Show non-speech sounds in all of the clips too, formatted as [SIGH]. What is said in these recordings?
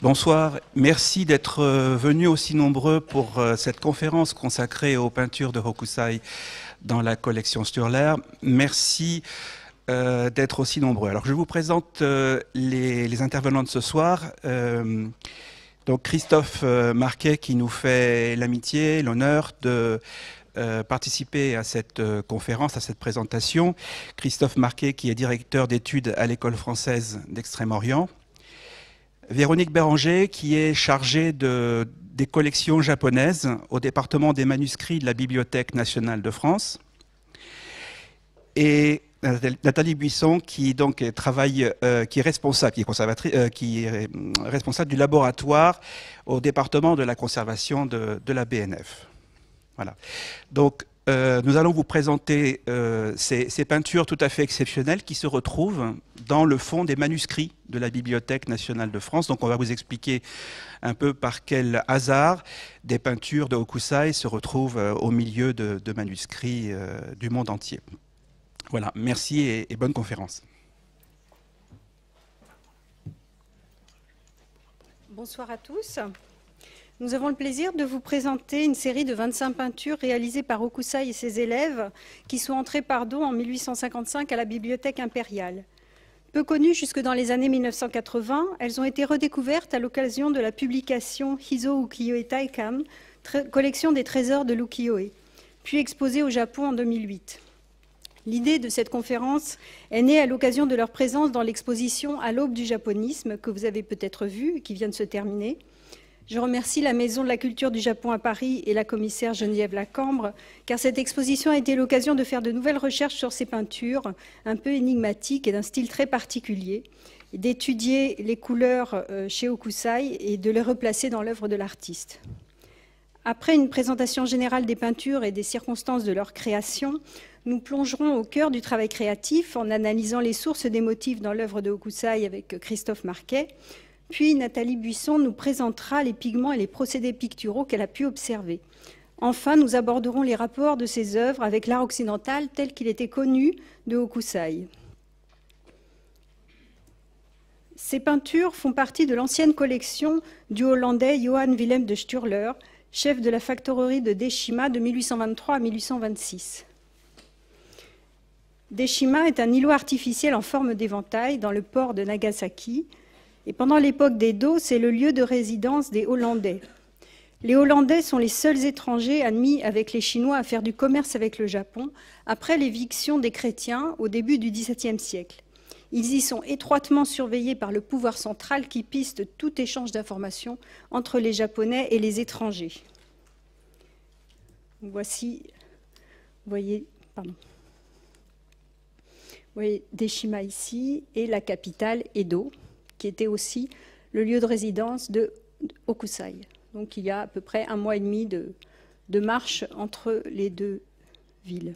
Bonsoir, merci d'être euh, venus aussi nombreux pour euh, cette conférence consacrée aux peintures de Hokusai dans la collection Sturler. Merci euh, d'être aussi nombreux. Alors je vous présente les, intervenants de ce soir. donc Christophe Marquet qui nous fait l'amitié, l'honneur de participer à cette conférence, à cette présentation. Christophe Marquet qui est directeur d'études à l'école française d'Extrême-Orient Véronique Béranger, qui est chargée des collections japonaises au département des manuscrits de la Bibliothèque nationale de France. Et euh, Nathalie Buisson, qui donc travaille, euh, qui est responsable, qui est conservatrice, euh, qui est responsable du laboratoire au département de la conservation de, de la BNF. Voilà. Donc euh, nous allons vous présenter euh, ces, peintures tout à fait exceptionnelles qui se retrouvent dans le fond des manuscrits de la Bibliothèque nationale de France. Donc on va vous expliquer un peu par quel hasard des peintures de Hokusai se retrouvent euh, au milieu de, manuscrits du monde entier. Voilà, merci et bonne conférence. Bonsoir à tous. Nous avons le plaisir de vous présenter une série de 25 peintures réalisées par Okusai et ses élèves qui sont entrées par don en 1855 à la Bibliothèque impériale. Peu connues jusque dans les années 1980, elles ont été redécouvertes à l'occasion de la publication Hizo Ukiyo-e Taikan, collection des trésors de l'ukiyo-e, puis exposées au Japon en 2008. L'idée de cette conférence est née à l'occasion de leur présence dans l'exposition À l'aube du japonisme que vous avez peut-être vue et qui vient de se terminer. Je remercie la Maison de la Culture du Japon à Paris et la commissaire Geneviève Lacambre, car cette exposition a été l'occasion de faire de nouvelles recherches sur ces peintures, un peu énigmatiques et d'un style très particulier, d'étudier les couleurs euh, chez Okusai et de les replacer dans l'œuvre de l'artiste. Après une présentation générale des peintures et des circonstances de leur création, nous plongerons au cœur du travail créatif en analysant les sources des motifs dans l'œuvre de Okusai avec Christophe Marquet, puis Nathalie Buisson nous présentera les pigments et les procédés picturaux qu'elle a pu observer. Enfin, nous aborderons les rapports de ses œuvres avec l'art occidental tel qu'il était connu de Hokusai. Ces peintures font partie de l'ancienne collection du Hollandais Johan Willem de Sturler, chef de la factorerie de Deshima de 1823 à 1826. Deshima est un îlot artificiel en forme d'éventail dans le port de Nagasaki, et pendant l'époque d'Edo, c'est le lieu de résidence des Hollandais. Les Hollandais sont les seuls étrangers admis avec les Chinois à faire du commerce avec le Japon après l'éviction des chrétiens au début du XVIIe siècle. Ils y sont étroitement surveillés par le pouvoir central qui piste tout échange d'informations entre les Japonais et les étrangers. Voici, vous voyez, pardon. voyez Deshima ici et la capitale Edo qui était aussi le lieu de résidence de Okusai. Donc il y a à peu près un mois et demi de, marche entre les deux villes.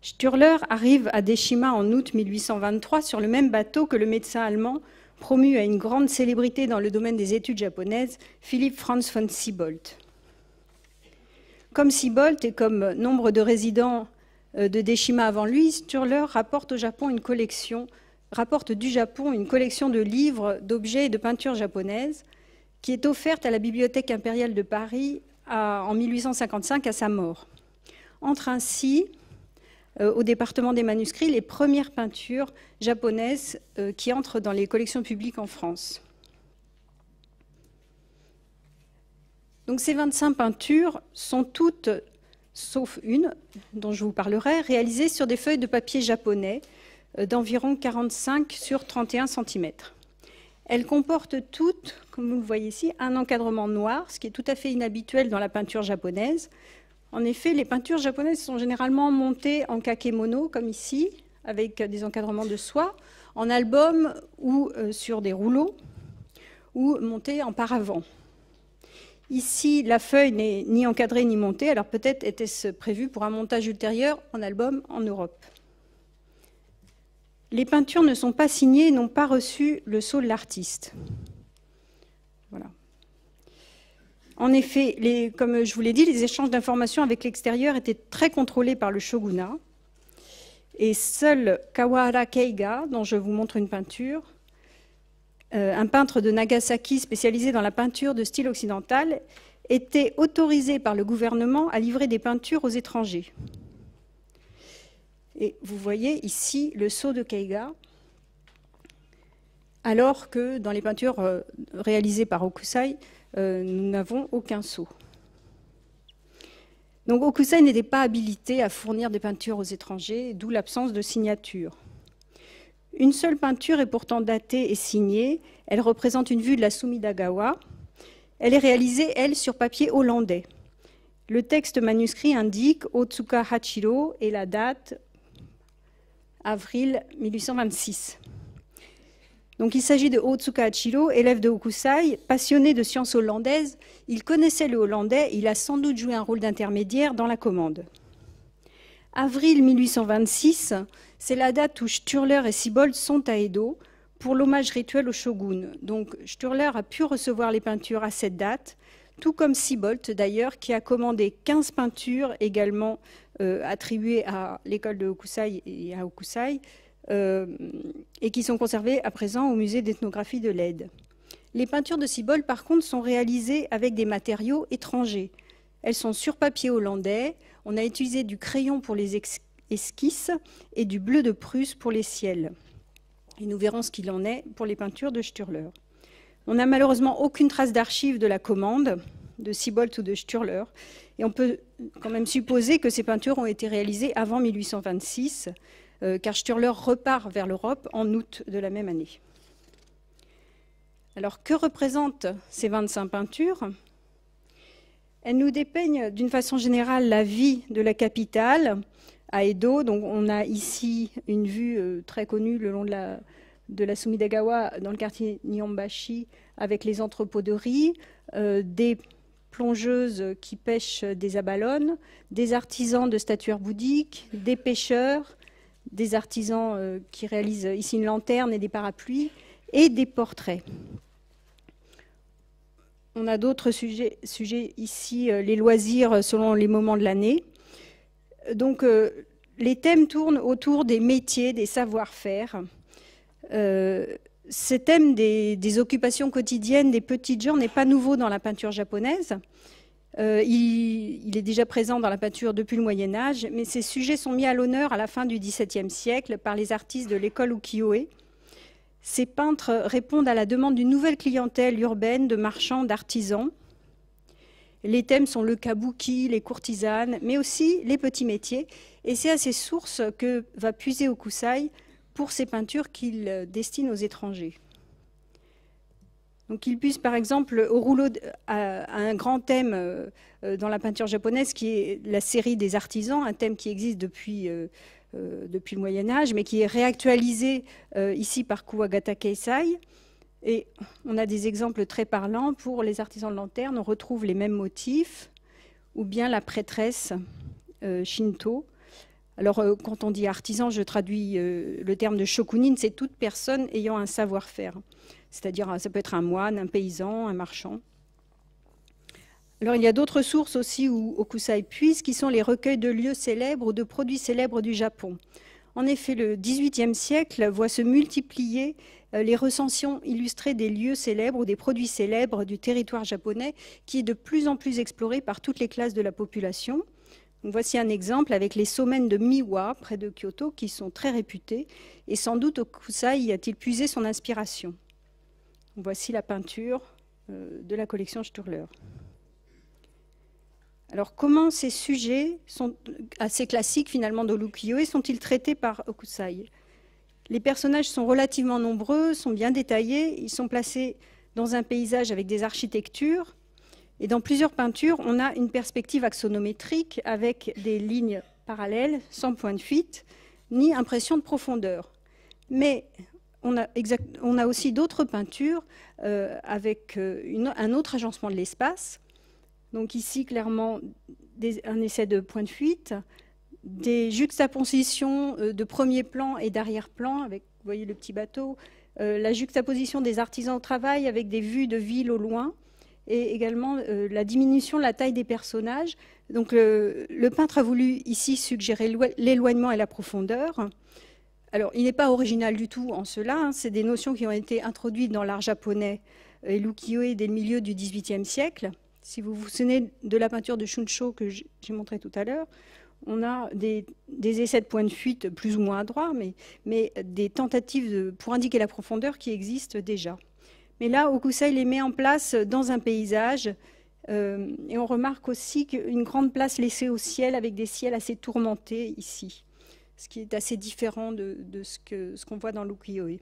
Sturler arrive à Deshima en août 1823 sur le même bateau que le médecin allemand promu à une grande célébrité dans le domaine des études japonaises, Philippe Franz von Siebold. Comme Siebold et comme nombre de résidents euh, de Deshima avant lui, Sturler rapporte au Japon une collection rapporte du Japon une collection de livres, d'objets et de peintures japonaises qui est offerte à la Bibliothèque impériale de Paris en 1855 à sa mort. Entre ainsi euh, au département des manuscrits les premières peintures japonaises euh, qui entrent dans les collections publiques en France. Donc ces 25 peintures sont toutes, sauf une dont je vous parlerai, réalisées sur des feuilles de papier japonais euh, d'environ 45 sur 31 cm. Elles comportent toutes, comme vous le voyez ici, un encadrement noir, ce qui est tout à fait inhabituel dans la peinture japonaise. En effet, les peintures japonaises sont généralement montées en kakemono, comme ici, avec des encadrements de soie, en album ou euh, sur des rouleaux, ou montées en paravent. Ici, la feuille n'est ni encadrée ni montée, alors peut-être était-ce prévu pour un montage ultérieur en album en Europe. Les peintures ne sont pas signées et n'ont pas reçu le sceau de l'artiste. Voilà. En effet, comme je vous l'ai dit, les échanges d'informations avec l'extérieur étaient très contrôlés par le shogunat. Et seul Kawahara Keiga, dont je vous montre une peinture, euh, un peintre de Nagasaki spécialisé dans la peinture de style occidental, était autorisé par le gouvernement à livrer des peintures aux étrangers. Et vous voyez ici le sceau de Keiga, alors que dans les peintures euh, réalisées par Okusai, euh, nous n'avons aucun sceau. Donc Okusai n'était pas habilité à fournir des peintures aux étrangers, d'où l'absence de signature. Une seule peinture est pourtant datée et signée. Elle représente une vue de la Sumidagawa. Elle est réalisée, elle, sur papier hollandais. Le texte manuscrit indique Otsuka Hachiro et la date avril 1826. Donc il s'agit de Otsuka Hachiro, élève de Hokusai, passionné de sciences hollandaises. Il connaissait le hollandais, il a sans doute joué un rôle d'intermédiaire dans la commande. Avril 1826, c'est la date où Sturler et Sibold sont à Edo pour l'hommage rituel au shogun. Donc Sturler a pu recevoir les peintures à cette date, tout comme Sibold d'ailleurs, qui a commandé 15 peintures également euh, attribuées à l'école de Hokusai et à Hokusai, euh, et qui sont conservés à présent au musée d'ethnographie de l'Aide. Les peintures de Sibol, par contre, sont réalisées avec des matériaux étrangers. Elles sont sur papier hollandais. On a utilisé du crayon pour les esquisses et du bleu de Prusse pour les ciels. Et nous verrons ce qu'il en est pour les peintures de Sturler. On n'a malheureusement aucune trace d'archives de la commande de Sibolt ou de Sturler. Et on peut quand même supposer que ces peintures ont été réalisées avant 1826, euh, car Sturler repart vers l'Europe en août de la même année. Alors, que représentent ces 25 peintures Elles nous dépeignent d'une façon générale la vie de la capitale à Edo. Donc, on a ici une vue euh, très connue le long de la, de Sumidagawa dans le quartier Nyombashi, avec les entrepôts de riz, euh, des plongeuses qui pêchent des abalones, des artisans de stature bouddhiques, des pêcheurs, des artisans euh, qui réalisent ici une lanterne et des parapluies, et des portraits. On a d'autres sujets, ici, euh, les loisirs selon les moments de l'année. Donc euh, les thèmes tournent autour des métiers, des savoir-faire ce thème des, occupations quotidiennes des petites gens n'est pas nouveau dans la peinture japonaise. Euh, il, il, est déjà présent dans la peinture depuis le Moyen Âge, mais ces sujets sont mis à l'honneur à la fin du XVIIe siècle par les artistes de l'école ukiyo-e. Ces peintres répondent à la demande d'une nouvelle clientèle urbaine de marchands, d'artisans. Les thèmes sont le kabuki, les courtisanes, mais aussi les petits métiers. Et c'est à ces sources que va puiser Okusai pour ces peintures qu'il destine aux étrangers. Donc il puisse par exemple au rouleau à, un grand thème euh, euh, dans la peinture japonaise qui est la série des artisans, un thème qui existe depuis, euh, depuis le Moyen Âge, mais qui est réactualisé ici par Kuwagata Keisai. Et on a des exemples très parlants. Pour les artisans de lanterne, on retrouve les mêmes motifs, ou bien la prêtresse Shinto, alors, euh, quand on dit artisan, je traduis euh, le terme de shokunin, c'est toute personne ayant un savoir-faire. C'est-à-dire, euh, ça peut être un moine, un paysan, un marchand. Alors, il y a d'autres sources aussi où Okusai puise, qui sont les recueils de lieux célèbres ou de produits célèbres du Japon. En effet, le XVIIIe siècle voit se multiplier les recensions illustrées des lieux célèbres ou des produits célèbres du territoire japonais, qui est de plus en plus exploré par toutes les classes de la population. Voici un exemple avec les sommets de Miwa, près de Kyoto, qui sont très réputés, et sans doute Okusai y a-t-il puisé son inspiration. Voici la peinture euh, de la collection Sturler. Alors comment ces sujets sont assez classiques finalement de lukiyo sont-ils traités par Okusai Les personnages sont relativement nombreux, sont bien détaillés, ils sont placés dans un paysage avec des architectures, et dans plusieurs peintures, on a une perspective axonométrique avec des lignes parallèles, sans point de fuite, ni impression de profondeur. Mais on a, aussi d'autres peintures euh, avec euh, un autre agencement de l'espace. Donc ici, clairement, un essai de point de fuite, des juxtapositions euh, de premier plan et d'arrière-plan, avec, voyez le petit bateau, la juxtaposition des artisans au travail avec des vues de ville au loin, et également euh, la diminution de la taille des personnages. Donc le, peintre a voulu ici suggérer l'éloignement et la profondeur. Alors il n'est pas original du tout en cela, hein. c'est des notions qui ont été introduites dans l'art japonais et lukiyo dès le milieu du XVIIIe siècle. Si vous vous souvenez de la peinture de Shuncho que j'ai montrée tout à l'heure, on a des, essais de points de fuite plus ou moins adroits, mais, mais des tentatives pour indiquer la profondeur qui existent déjà. Mais là, Okusai les met en place dans un paysage. Euh, et on remarque aussi une grande place laissée au ciel avec des ciels assez tourmentés ici, ce qui est assez différent de, ce qu'on ce voit dans l'ukiyo-e.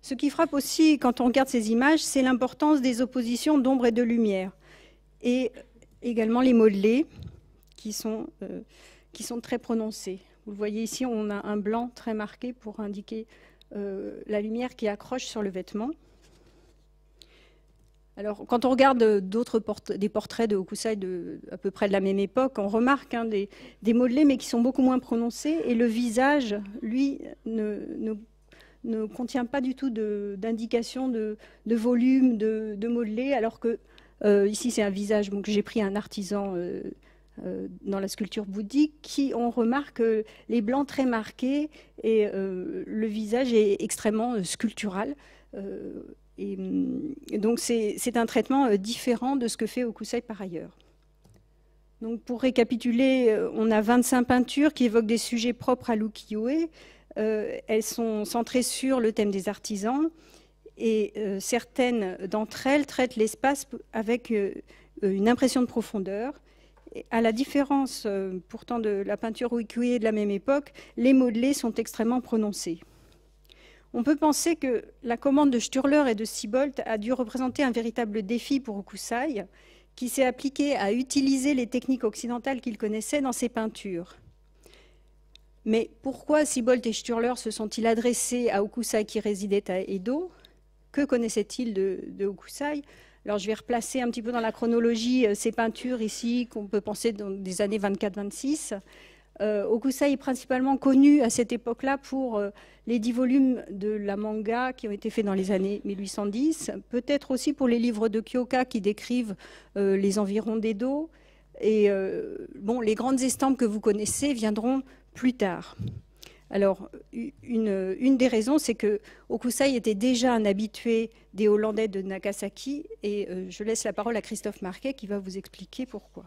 Ce qui frappe aussi quand on regarde ces images, c'est l'importance des oppositions d'ombre et de lumière, et également les modelés qui sont, euh, qui sont très prononcés. Vous le voyez ici, on a un blanc très marqué pour indiquer euh, la lumière qui accroche sur le vêtement. Alors, quand on regarde euh, d'autres des portraits de Hokusai de à peu près de la même époque, on remarque hein, des, modelés, mais qui sont beaucoup moins prononcés, et le visage, lui, ne, contient pas du tout d'indication de, volume, de, de alors que euh, ici c'est un visage. Donc j'ai pris un artisan. Euh, dans la sculpture bouddhique qui, on remarque, euh, les blancs très marqués et euh, le visage est extrêmement sculptural. Mm, donc c'est un traitement différent de ce que fait Okusai par ailleurs. pour récapituler, on a 25 peintures qui évoquent des sujets propres à lukiyo elles sont centrées sur le thème des artisans et certaines d'entre elles traitent l'espace avec une impression de profondeur à la différence euh, pourtant de la peinture wikui de la même époque, les modelés sont extrêmement prononcés. On peut penser que la commande de Sturler et de Siebold a dû représenter un véritable défi pour Okusai, qui s'est appliqué à utiliser les techniques occidentales qu'il connaissait dans ses peintures. Mais pourquoi Sibolt et Sturler se sont-ils adressés à Okusai qui résidait à Edo Que connaissaient-ils de, de alors je vais replacer un petit peu dans la chronologie euh, ces peintures ici qu'on peut penser dans des années 24-26. Okusai euh, est principalement connu à cette époque-là pour euh, les dix volumes de la manga qui ont été faits dans les années 1810, peut-être aussi pour les livres de Kyoka qui décrivent les environs d'Edo. Et bon, les grandes estampes que vous connaissez viendront plus tard. Alors, une, des raisons, c'est que Okusai était déjà un habitué des Hollandais de Nagasaki, et euh, je laisse la parole à Christophe Marquet qui va vous expliquer pourquoi.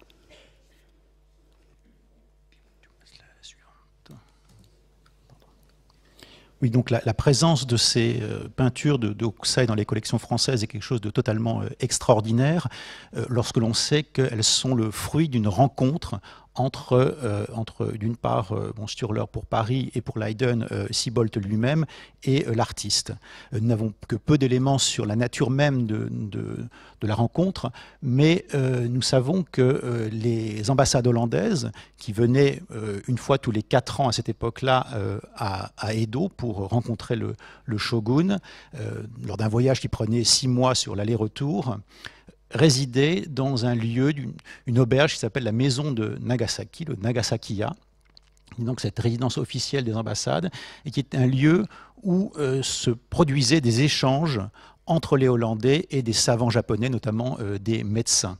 Oui, donc la, présence de ces euh, peintures de, dans les collections françaises est quelque chose de totalement euh, extraordinaire lorsque l'on sait qu'elles sont le fruit d'une rencontre entre, euh, entre d'une part, euh, bon, Sturler pour Paris et pour Leiden, euh, Siebold lui-même et l'artiste. Nous n'avons que peu d'éléments sur la nature même de, la rencontre, mais nous savons que les ambassades hollandaises, qui venaient une fois tous les quatre ans à cette époque-là à, Edo pour rencontrer le, le shogun, lors d'un voyage qui prenait six mois sur l'aller-retour, résidait dans un lieu, une, auberge qui s'appelle la maison de Nagasaki, le Nagasakiya, donc cette résidence officielle des ambassades, et qui est un lieu où euh, se produisaient des échanges entre les Hollandais et des savants japonais, notamment euh, des médecins.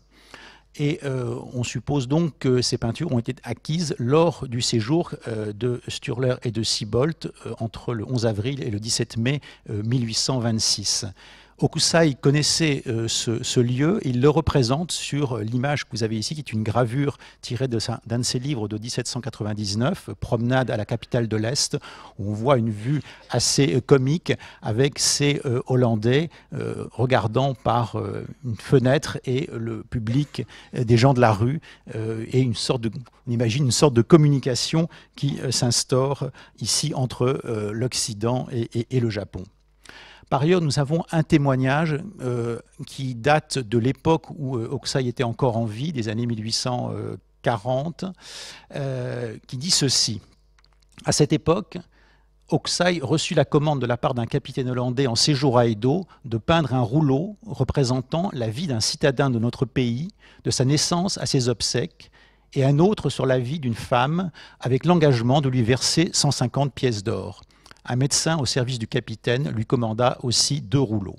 Et euh, on suppose donc que ces peintures ont été acquises lors du séjour de Sturler et de Siebold entre le 11 avril et le 17 mai 1826. Okusai connaissait euh, ce, lieu, il le représente sur euh, l'image que vous avez ici, qui est une gravure tirée d'un de, ses livres de 1799, Promenade à la capitale de l'Est, où on voit une vue assez euh, comique avec ces Hollandais regardant par une fenêtre et le public des gens de la rue, et une sorte de, on imagine une sorte de communication qui s'instaure ici entre l'Occident et le Japon. Par ailleurs, nous avons un témoignage euh, qui date de l'époque où euh, était encore en vie, des années 1840, euh, qui dit ceci. À cette époque, Oxaï reçut la commande de la part d'un capitaine hollandais en séjour à Edo de peindre un rouleau représentant la vie d'un citadin de notre pays, de sa naissance à ses obsèques, et un autre sur la vie d'une femme avec l'engagement de lui verser 150 pièces d'or un médecin au service du capitaine lui commanda aussi deux rouleaux.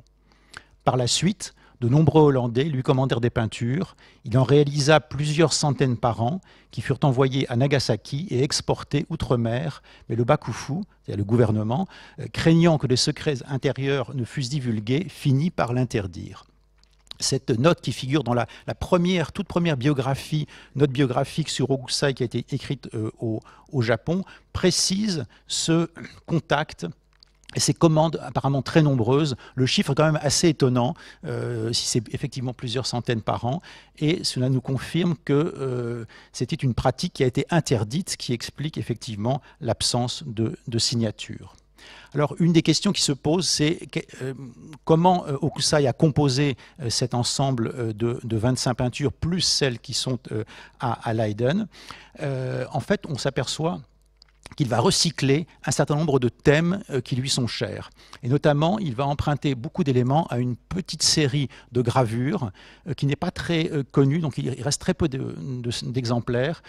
Par la suite, de nombreux Hollandais lui commandèrent des peintures. Il en réalisa plusieurs centaines par an qui furent envoyées à Nagasaki et exportées outre-mer. Mais le Bakufu, c'est-à-dire le gouvernement, euh, craignant que les secrets intérieurs ne fussent divulgués, finit par l'interdire cette note qui figure dans la, première, toute première biographie, note biographique sur Okusai qui a été écrite euh, au, Japon, précise ce contact et ces commandes apparemment très nombreuses, le chiffre est quand même assez étonnant, euh, si c'est effectivement plusieurs centaines par an, et cela nous confirme que euh, c'était une pratique qui a été interdite, ce qui explique effectivement l'absence de, de signature. Alors, une des questions qui se pose, c'est euh, comment euh, Okusai a composé euh, cet ensemble de, 25 peintures, plus celles qui sont à, à Leiden. en fait, on s'aperçoit qu'il va recycler un certain nombre de thèmes euh, qui lui sont chers. Et notamment, il va emprunter beaucoup d'éléments à une petite série de gravures euh, qui n'est pas très euh, connue, donc il reste très peu d'exemplaires.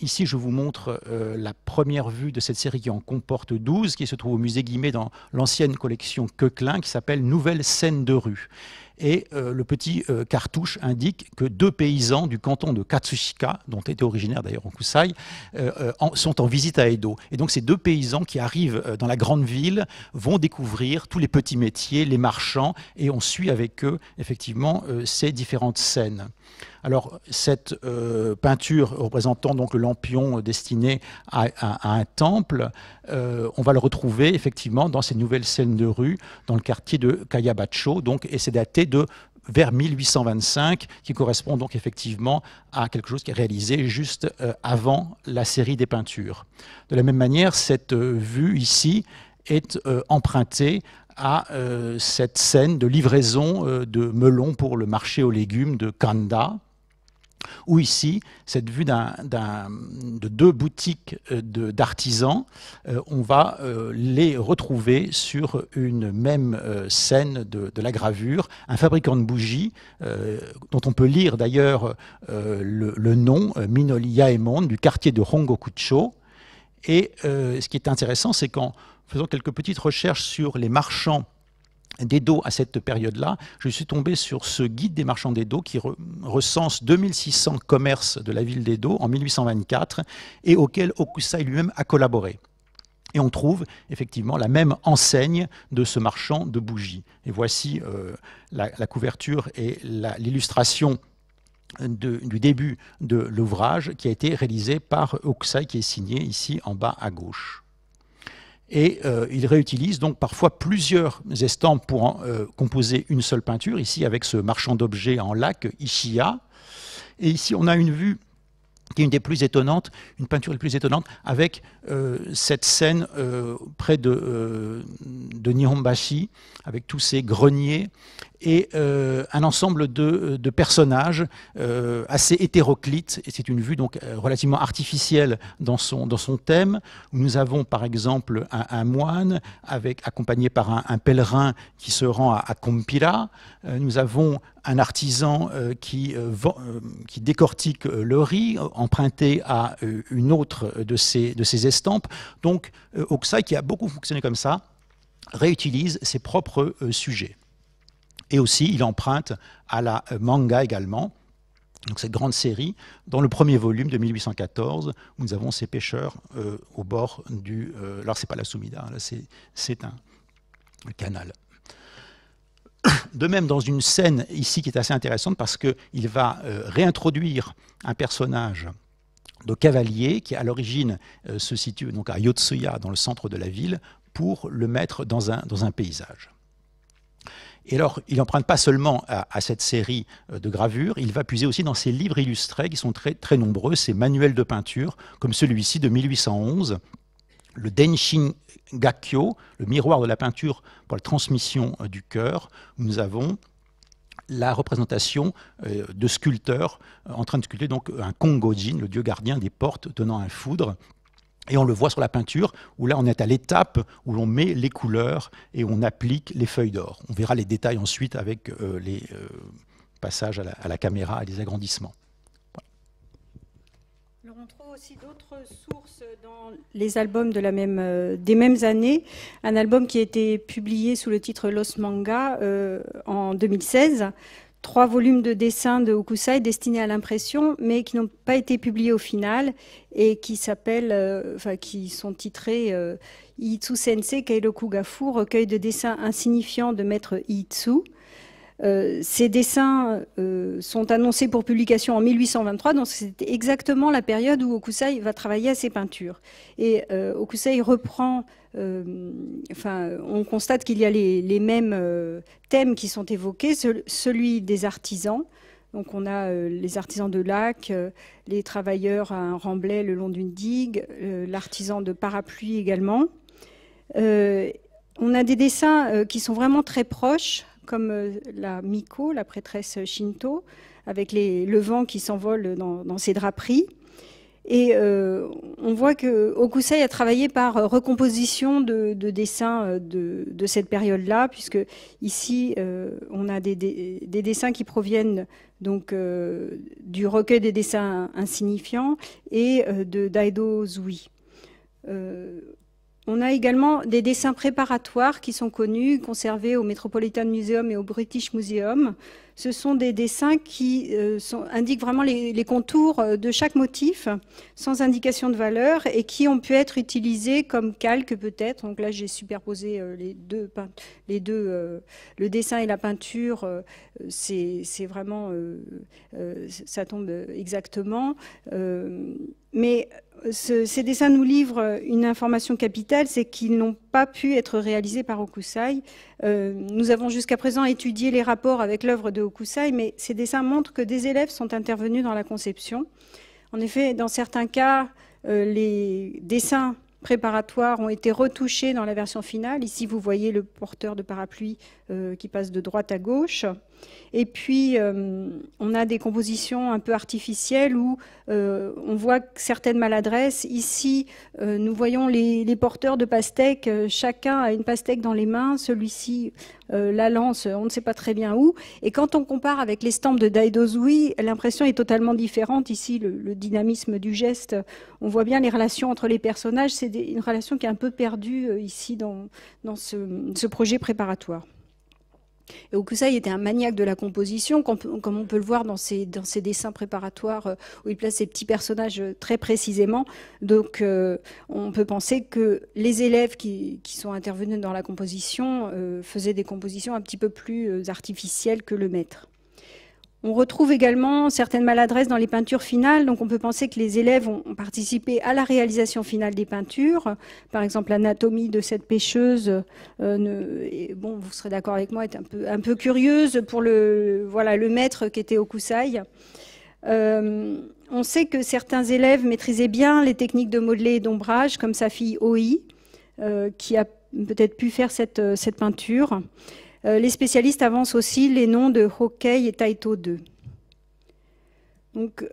ici, je vous montre la première vue de cette série qui en comporte 12, qui se trouve au musée Guimet dans l'ancienne collection Queclin, qui s'appelle Nouvelle scène de rue. Et euh, le petit euh, cartouche indique que deux paysans du canton de Katsushika, dont était originaire d'ailleurs euh, en Kusai sont en visite à Edo. Et donc ces deux paysans qui arrivent dans la grande ville vont découvrir tous les petits métiers, les marchands, et on suit avec eux effectivement ces différentes scènes. Alors cette euh, peinture représentant donc le lampion destiné à, un temple, euh, on va le retrouver effectivement dans ces nouvelles scènes de rue dans le quartier de Cayabacho donc et c'est daté de vers 1825, qui correspond donc effectivement à quelque chose qui est réalisé juste euh, avant la série des peintures. De la même manière, cette vue ici est empruntée à euh, cette scène de livraison euh, de melons pour le marché aux légumes de Kanda, ou ici, cette vue de deux boutiques euh, d'artisans, on va les retrouver sur une même scène de, la gravure. Un fabricant de bougies, dont on peut lire d'ailleurs le, nom, Minoli Yaemon, du quartier de Hongokucho. Et ce qui est intéressant, c'est qu'en faisant quelques petites recherches sur les marchands d'Edo à cette période-là, je suis tombé sur ce guide des marchands d'Edo qui recense 2600 commerces de la ville d'Edo en 1824 et auquel Okusai lui-même a collaboré. Et on trouve effectivement la même enseigne de ce marchand de bougies. Et voici euh, la, la, couverture et l'illustration du début de l'ouvrage qui a été réalisé par Okusai, qui est signé ici en bas à gauche. Et euh, il réutilise donc parfois plusieurs estampes pour euh, composer une seule peinture, ici avec ce marchand d'objets en lac, Ishia. Et ici, on a une vue qui est une des plus étonnantes, une peinture les plus étonnantes, avec euh, cette scène près de, de Nihonbashi, avec tous ces greniers et euh, un ensemble de, euh, personnages euh, assez hétéroclites. c'est une vue donc relativement artificielle dans son, thème. nous avons par exemple un, moine accompagné par un, pèlerin qui se rend à, à nous avons un artisan qui, décortique le riz, emprunté à une autre de ses, de ses estampes. Donc Oksai, qui a beaucoup fonctionné comme ça, réutilise ses propres sujets. Et aussi, il emprunte à la manga également, donc cette grande série, dans le premier volume de 1814, où nous avons ces pêcheurs euh, au bord du... Euh, alors, c'est pas la Sumida, hein, c'est un canal. [COUGHS] De même, dans une scène ici qui est assez intéressante, parce qu'il va euh, réintroduire un personnage de cavalier qui, à l'origine, se situe donc à Yotsuya, dans le centre de la ville, pour le mettre dans un, dans un paysage. Et alors, il emprunte pas seulement à, cette série euh, de gravures, il va puiser aussi dans ses livres illustrés qui sont très, très nombreux, ses manuels de peinture, comme celui-ci de 1811 le Denshin Gakyo, le miroir de la peinture pour la transmission euh, du cœur, où nous avons la représentation euh, de sculpteurs en train de sculpter donc un Kongojin, le dieu gardien des portes tenant un foudre, et on le voit sur la peinture, où là on est à l'étape où l'on met les couleurs et on applique les feuilles d'or. On verra les détails ensuite avec euh, les euh, passages à la, caméra et les agrandissements. on trouve aussi d'autres sources dans les albums euh, des mêmes années. Un album qui a été publié sous le titre Los Manga en 2016 trois volumes de dessins de Okusai destinés à l'impression, mais qui n'ont pas été publiés au final et qui s'appellent, euh, qui sont titrés euh, Itsu Sensei Keiroku recueil de dessins insignifiants de maître Itsu. Euh, ces dessins euh, sont annoncés pour publication en 1823, donc c'est exactement la période où Okusai va travailler à ses peintures. Et euh, reprend, enfin, on constate qu'il y a les, mêmes thèmes qui sont évoqués, celui des artisans. Donc on a les artisans de lac, les travailleurs à un remblai le long d'une digue, l'artisan de parapluie également. on a des dessins qui sont vraiment très proches comme euh, la Miko, la prêtresse Shinto, avec les, le vent qui s'envole dans, ses draperies. Et euh, on voit que Okusei a travaillé par euh, recomposition de, dessins de, cette période-là, puisque ici on a des, dessins qui proviennent donc du recueil des dessins insignifiants et de Daido Zui. On a également des dessins préparatoires qui sont connus, conservés au Metropolitan Museum et au British Museum. Ce sont des dessins qui euh, sont, indiquent vraiment les, contours euh, de chaque motif, sans indication de valeur, et qui ont pu être utilisés comme calque peut-être. Donc là, j'ai superposé euh, les deux, les deux le dessin et la peinture. C'est vraiment, ça tombe exactement. mais ces dessins nous livrent euh, une information capitale, c'est qu'ils n'ont pas pu être réalisés par Okusai. Euh, nous avons jusqu'à présent étudié les rapports avec l'œuvre de Okusai, mais ces dessins montrent que des élèves sont intervenus dans la conception. En effet, dans certains cas, euh, les dessins préparatoires ont été retouchés dans la version finale. Ici, vous voyez le porteur de parapluie euh, qui passe de droite à gauche. Et puis, euh, on a des compositions un peu artificielles où euh, on voit certaines maladresses. Ici, nous voyons les, porteurs de pastèques. Chacun a une pastèque dans les mains. Celui-ci la lance, on ne sait pas très bien où. Et quand on compare avec l'estampe de Daidozui, l'impression est totalement différente. Ici, le, dynamisme du geste, on voit bien les relations entre les personnages. C'est une relation qui est un peu perdue ici dans, ce projet préparatoire. Et Okusai était un maniaque de la composition, comme on peut le voir dans ses, dessins préparatoires euh, où il place ses petits personnages euh, très précisément. Donc euh, on peut penser que les élèves qui, sont intervenus dans la composition faisaient des compositions un petit peu plus artificielles que le maître. On retrouve également certaines maladresses dans les peintures finales, donc on peut penser que les élèves ont, participé à la réalisation finale des peintures. Par exemple, l'anatomie de cette pêcheuse, euh, bon, vous serez d'accord avec moi, est un peu, curieuse pour le, voilà, le maître qui était au coussailles. Euh, on sait que certains élèves maîtrisaient bien les techniques de modeler et d'ombrage, comme sa fille Oi, euh, qui a peut-être pu faire cette, cette peinture. Euh, les spécialistes avancent aussi les noms de Hokkei et Taito 2. Donc,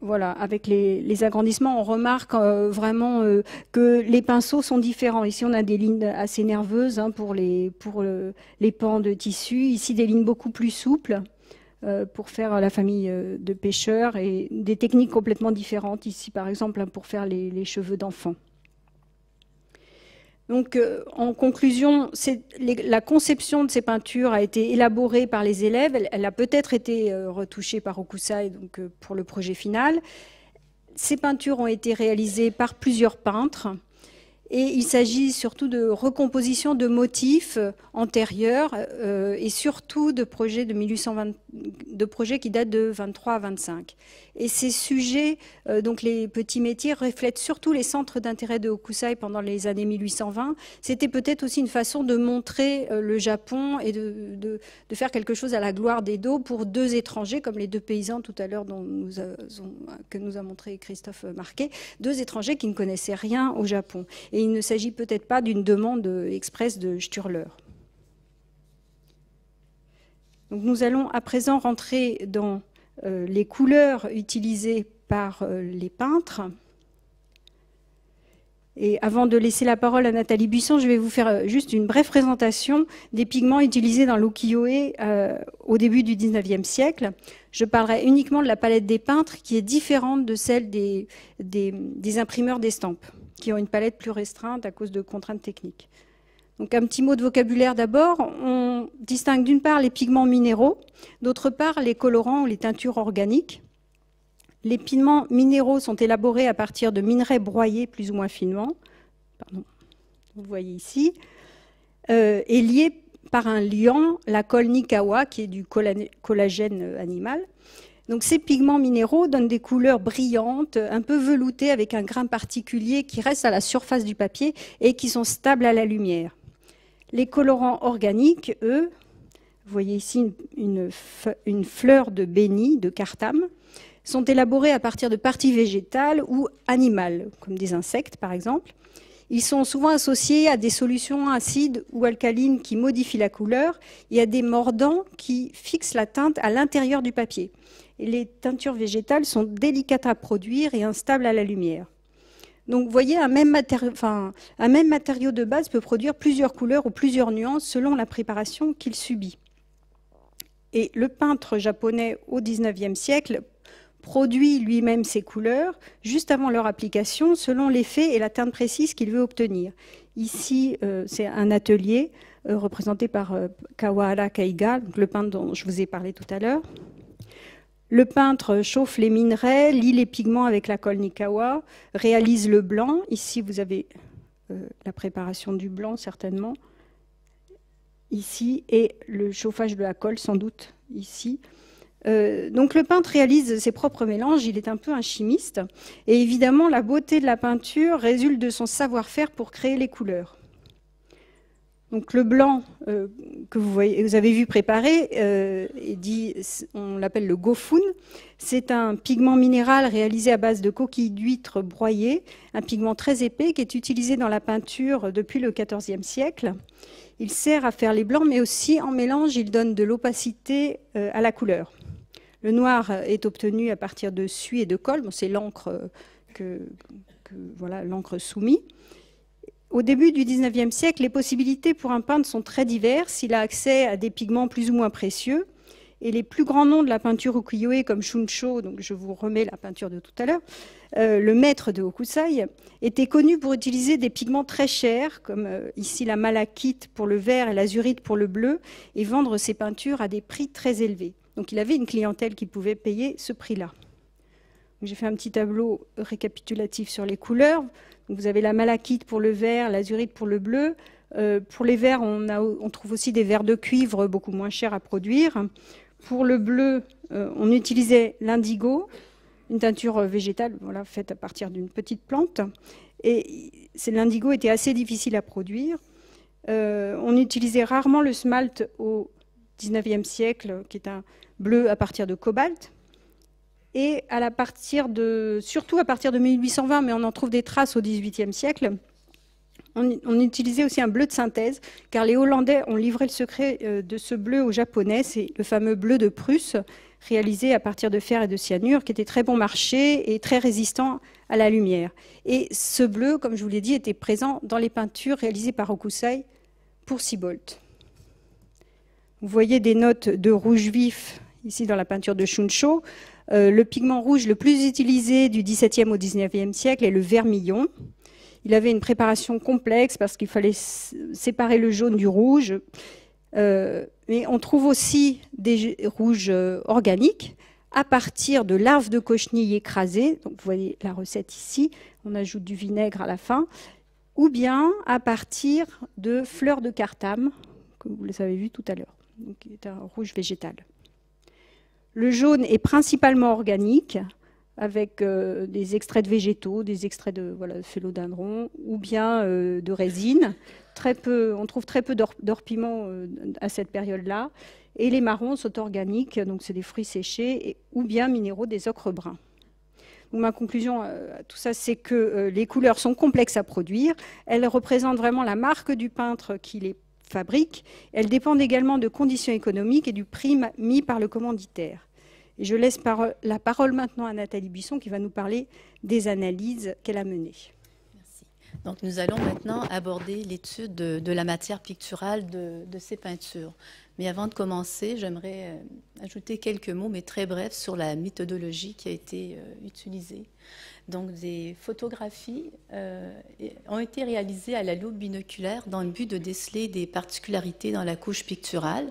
voilà, avec les, agrandissements, on remarque euh, vraiment euh, que les pinceaux sont différents. Ici, on a des lignes assez nerveuses hein, pour, les, pans de tissu. Ici, des lignes beaucoup plus souples pour faire la famille de pêcheurs et des techniques complètement différentes. Ici, par exemple, hein, pour faire les, les cheveux d'enfants. Donc, euh, en conclusion, la conception de ces peintures a été élaborée par les élèves. Elle, a peut-être été euh, retouchée par Okusai donc, euh, pour le projet final. Ces peintures ont été réalisées par plusieurs peintres. Et il s'agit surtout de recomposition de motifs antérieurs euh, et surtout de projets de 1820, de projets qui datent de 23 à 25. Et ces sujets, euh, donc les petits métiers, reflètent surtout les centres d'intérêt de Hokusai pendant les années 1820. C'était peut-être aussi une façon de montrer euh, le Japon et de, faire quelque chose à la gloire des dos pour deux étrangers, comme les deux paysans tout à l'heure que nous a montré Christophe Marquet, deux étrangers qui ne connaissaient rien au Japon. Et il ne s'agit peut-être pas d'une demande expresse de Sturler. nous allons à présent rentrer dans euh, les couleurs utilisées par euh, les peintres. Et avant de laisser la parole à Nathalie Buisson, je vais vous faire euh, juste une brève présentation des pigments utilisés dans l'ukiyo-e au début du XIXe siècle. Je parlerai uniquement de la palette des peintres qui est différente de celle des, des imprimeurs d'estampes qui ont une palette plus restreinte à cause de contraintes techniques. Donc un petit mot de vocabulaire d'abord. On distingue d'une part les pigments minéraux, d'autre part les colorants ou les teintures organiques. Les pigments minéraux sont élaborés à partir de minerais broyés plus ou moins finement, vous voyez ici, euh, et liés par un liant, la colle Nikawa, qui est du collagène animal ces pigments minéraux donnent des couleurs brillantes, un peu veloutées avec un grain particulier qui reste à la surface du papier et qui sont stables à la lumière. Les colorants organiques, eux, vous voyez ici une, une fleur de béni, de cartame, sont élaborés à partir de parties végétales ou animales, comme des insectes par exemple. Ils sont souvent associés à des solutions acides ou alcalines qui modifient la couleur et à des mordants qui fixent la teinte à l'intérieur du papier les teintures végétales sont délicates à produire et instables à la lumière. Donc vous voyez, un même, matériau de base peut produire plusieurs couleurs ou plusieurs nuances selon la préparation qu'il subit. Et le peintre japonais au XIXe siècle produit lui-même ses couleurs juste avant leur application selon l'effet et la teinte précise qu'il veut obtenir. Ici, euh, c'est un atelier euh, représenté par euh, Kawahara Kaiga, le peintre dont je vous ai parlé tout à l'heure. Le peintre chauffe les minerais, lit les pigments avec la colle Nikawa, réalise le blanc. Ici, vous avez euh, la préparation du blanc, certainement. Ici, et le chauffage de la colle, sans doute, ici. Euh, donc le peintre réalise ses propres mélanges, il est un peu un chimiste. Et évidemment, la beauté de la peinture résulte de son savoir-faire pour créer les couleurs. Donc le blanc euh, que vous, avez vu préparé, euh, on l'appelle le gofun. C'est un pigment minéral réalisé à base de coquilles d'huîtres broyées, un pigment très épais qui est utilisé dans la peinture depuis le XIVe siècle. Il sert à faire les blancs, mais aussi en mélange, il donne de l'opacité euh, à la couleur. Le noir est obtenu à partir de suie et de colle, c'est l'encre l'encre soumise. Au début du 19e siècle, les possibilités pour un peintre sont très diverses. Il a accès à des pigments plus ou moins précieux. Et les plus grands noms de la peinture ukiyo-e, comme Shuncho, donc je vous remets la peinture de tout à l'heure, euh, le maître de Hokusai, était connu pour utiliser des pigments très chers, comme euh, ici la malachite pour le vert et l'azurite pour le bleu, et vendre ses peintures à des prix très élevés. Donc il avait une clientèle qui pouvait payer ce prix-là. J'ai fait un petit tableau récapitulatif sur les couleurs. Vous avez la malachite pour le vert, l'azurite pour le bleu. Euh, pour les verts, on, trouve aussi des verres de cuivre beaucoup moins chers à produire. Pour le bleu, euh, on utilisait l'indigo, une teinture végétale faite à partir d'une petite plante. Et l'indigo était assez difficile à produire. Euh, on utilisait rarement le smalt au 19e siècle, qui est un bleu à partir de cobalt. Et surtout à partir de 1820, mais on en trouve des traces au XVIIIe siècle, on, utilisait aussi un bleu de synthèse, car les Hollandais ont livré le secret euh, de ce bleu aux Japonais, c'est le fameux bleu de Prusse, réalisé à partir de fer et de cyanure, qui était très bon marché et très résistant à la lumière. Et ce bleu, comme je vous l'ai dit, était présent dans les peintures réalisées par Okusai pour Sibolt. Vous voyez des notes de rouge vif ici dans la peinture de Shuncho, euh, le pigment rouge le plus utilisé du XVIIe au XIXe siècle est le vermillon. Il avait une préparation complexe parce qu'il fallait séparer le jaune du rouge. Euh, mais on trouve aussi des rouges euh, organiques à partir de larves de cochenille écrasées. Donc vous voyez la recette ici. On ajoute du vinaigre à la fin. Ou bien à partir de fleurs de cartame, comme vous les avez vues tout à l'heure, qui est un rouge végétal. Le jaune est principalement organique, avec euh, des extraits de végétaux, des extraits de voilà, ou bien euh, de résine. Très peu, on trouve très peu d'orpiment euh, à cette période-là. Et les marrons sont organiques, donc c'est des fruits séchés, ou bien minéraux des ocres bruns. ma conclusion à tout ça, c'est que les couleurs sont complexes à produire. Elles représentent vraiment la marque du peintre qui les fabrique. Elles dépendent également de conditions économiques et du prix mis par le commanditaire. je laisse la parole maintenant à Nathalie Buisson qui va nous parler des analyses qu'elle a menées. Merci. Donc nous allons maintenant aborder l'étude de, la matière picturale de ces peintures. Mais avant de commencer, j'aimerais euh, ajouter quelques mots, mais très brefs, sur la méthodologie qui a été euh, utilisée. Donc, des photographies euh, ont été réalisées à la loupe binoculaire dans le but de déceler des particularités dans la couche picturale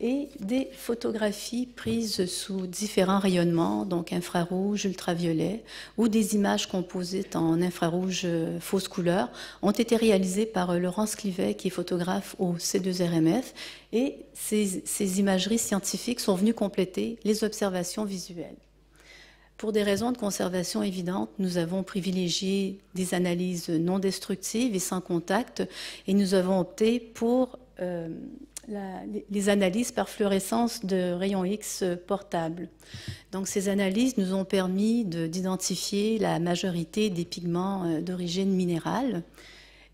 et des photographies prises sous différents rayonnements, donc infrarouge, ultraviolet, ou des images composées en infrarouge euh, fausse couleur, ont été réalisées par euh, Laurence Clivet, qui est photographe au C2RMF, et ces, imageries scientifiques sont venues compléter les observations visuelles. Pour des raisons de conservation évidentes, nous avons privilégié des analyses non destructives et sans contact, et nous avons opté pour euh, les analyses par fluorescence de rayons X portables. Donc ces analyses nous ont permis d'identifier la majorité des pigments euh, d'origine minérale.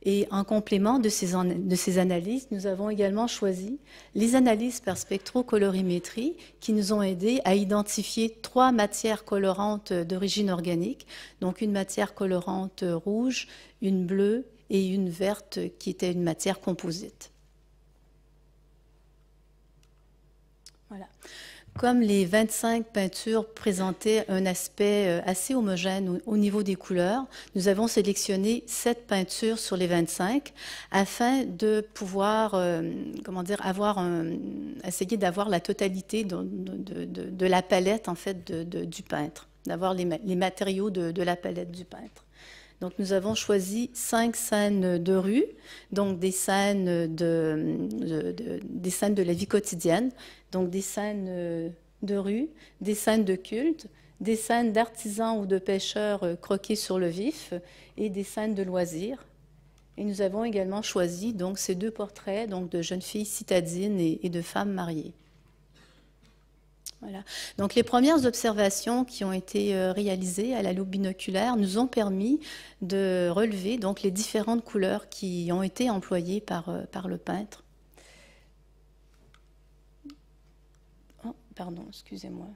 Et en complément de ces, de ces, analyses, nous avons également choisi les analyses par spectrocolorimétrie qui nous ont aidés à identifier trois matières colorantes d'origine organique, donc une matière colorante rouge, une bleue et une verte qui était une matière composite. Comme les 25 peintures présentaient un aspect euh, assez homogène au niveau des couleurs, nous avons sélectionné 7 peintures sur les 25 afin de pouvoir, euh, comment dire, avoir essayer d'avoir la totalité de, la palette en fait du peintre, d'avoir les, matériaux de la palette du peintre. Donc nous avons choisi cinq scènes de rue, donc des scènes de, scènes de la vie quotidienne, donc des scènes de rue, des scènes de culte, des scènes d'artisans ou de pêcheurs croqués sur le vif et des scènes de loisirs. Et nous avons également choisi ces deux portraits de jeunes filles citadines et de femmes mariées. Donc les premières observations qui ont été euh, réalisées à la loupe binoculaire nous ont permis de relever donc les différentes couleurs qui ont été employées par, euh, par le peintre. Oh, pardon, excusez-moi.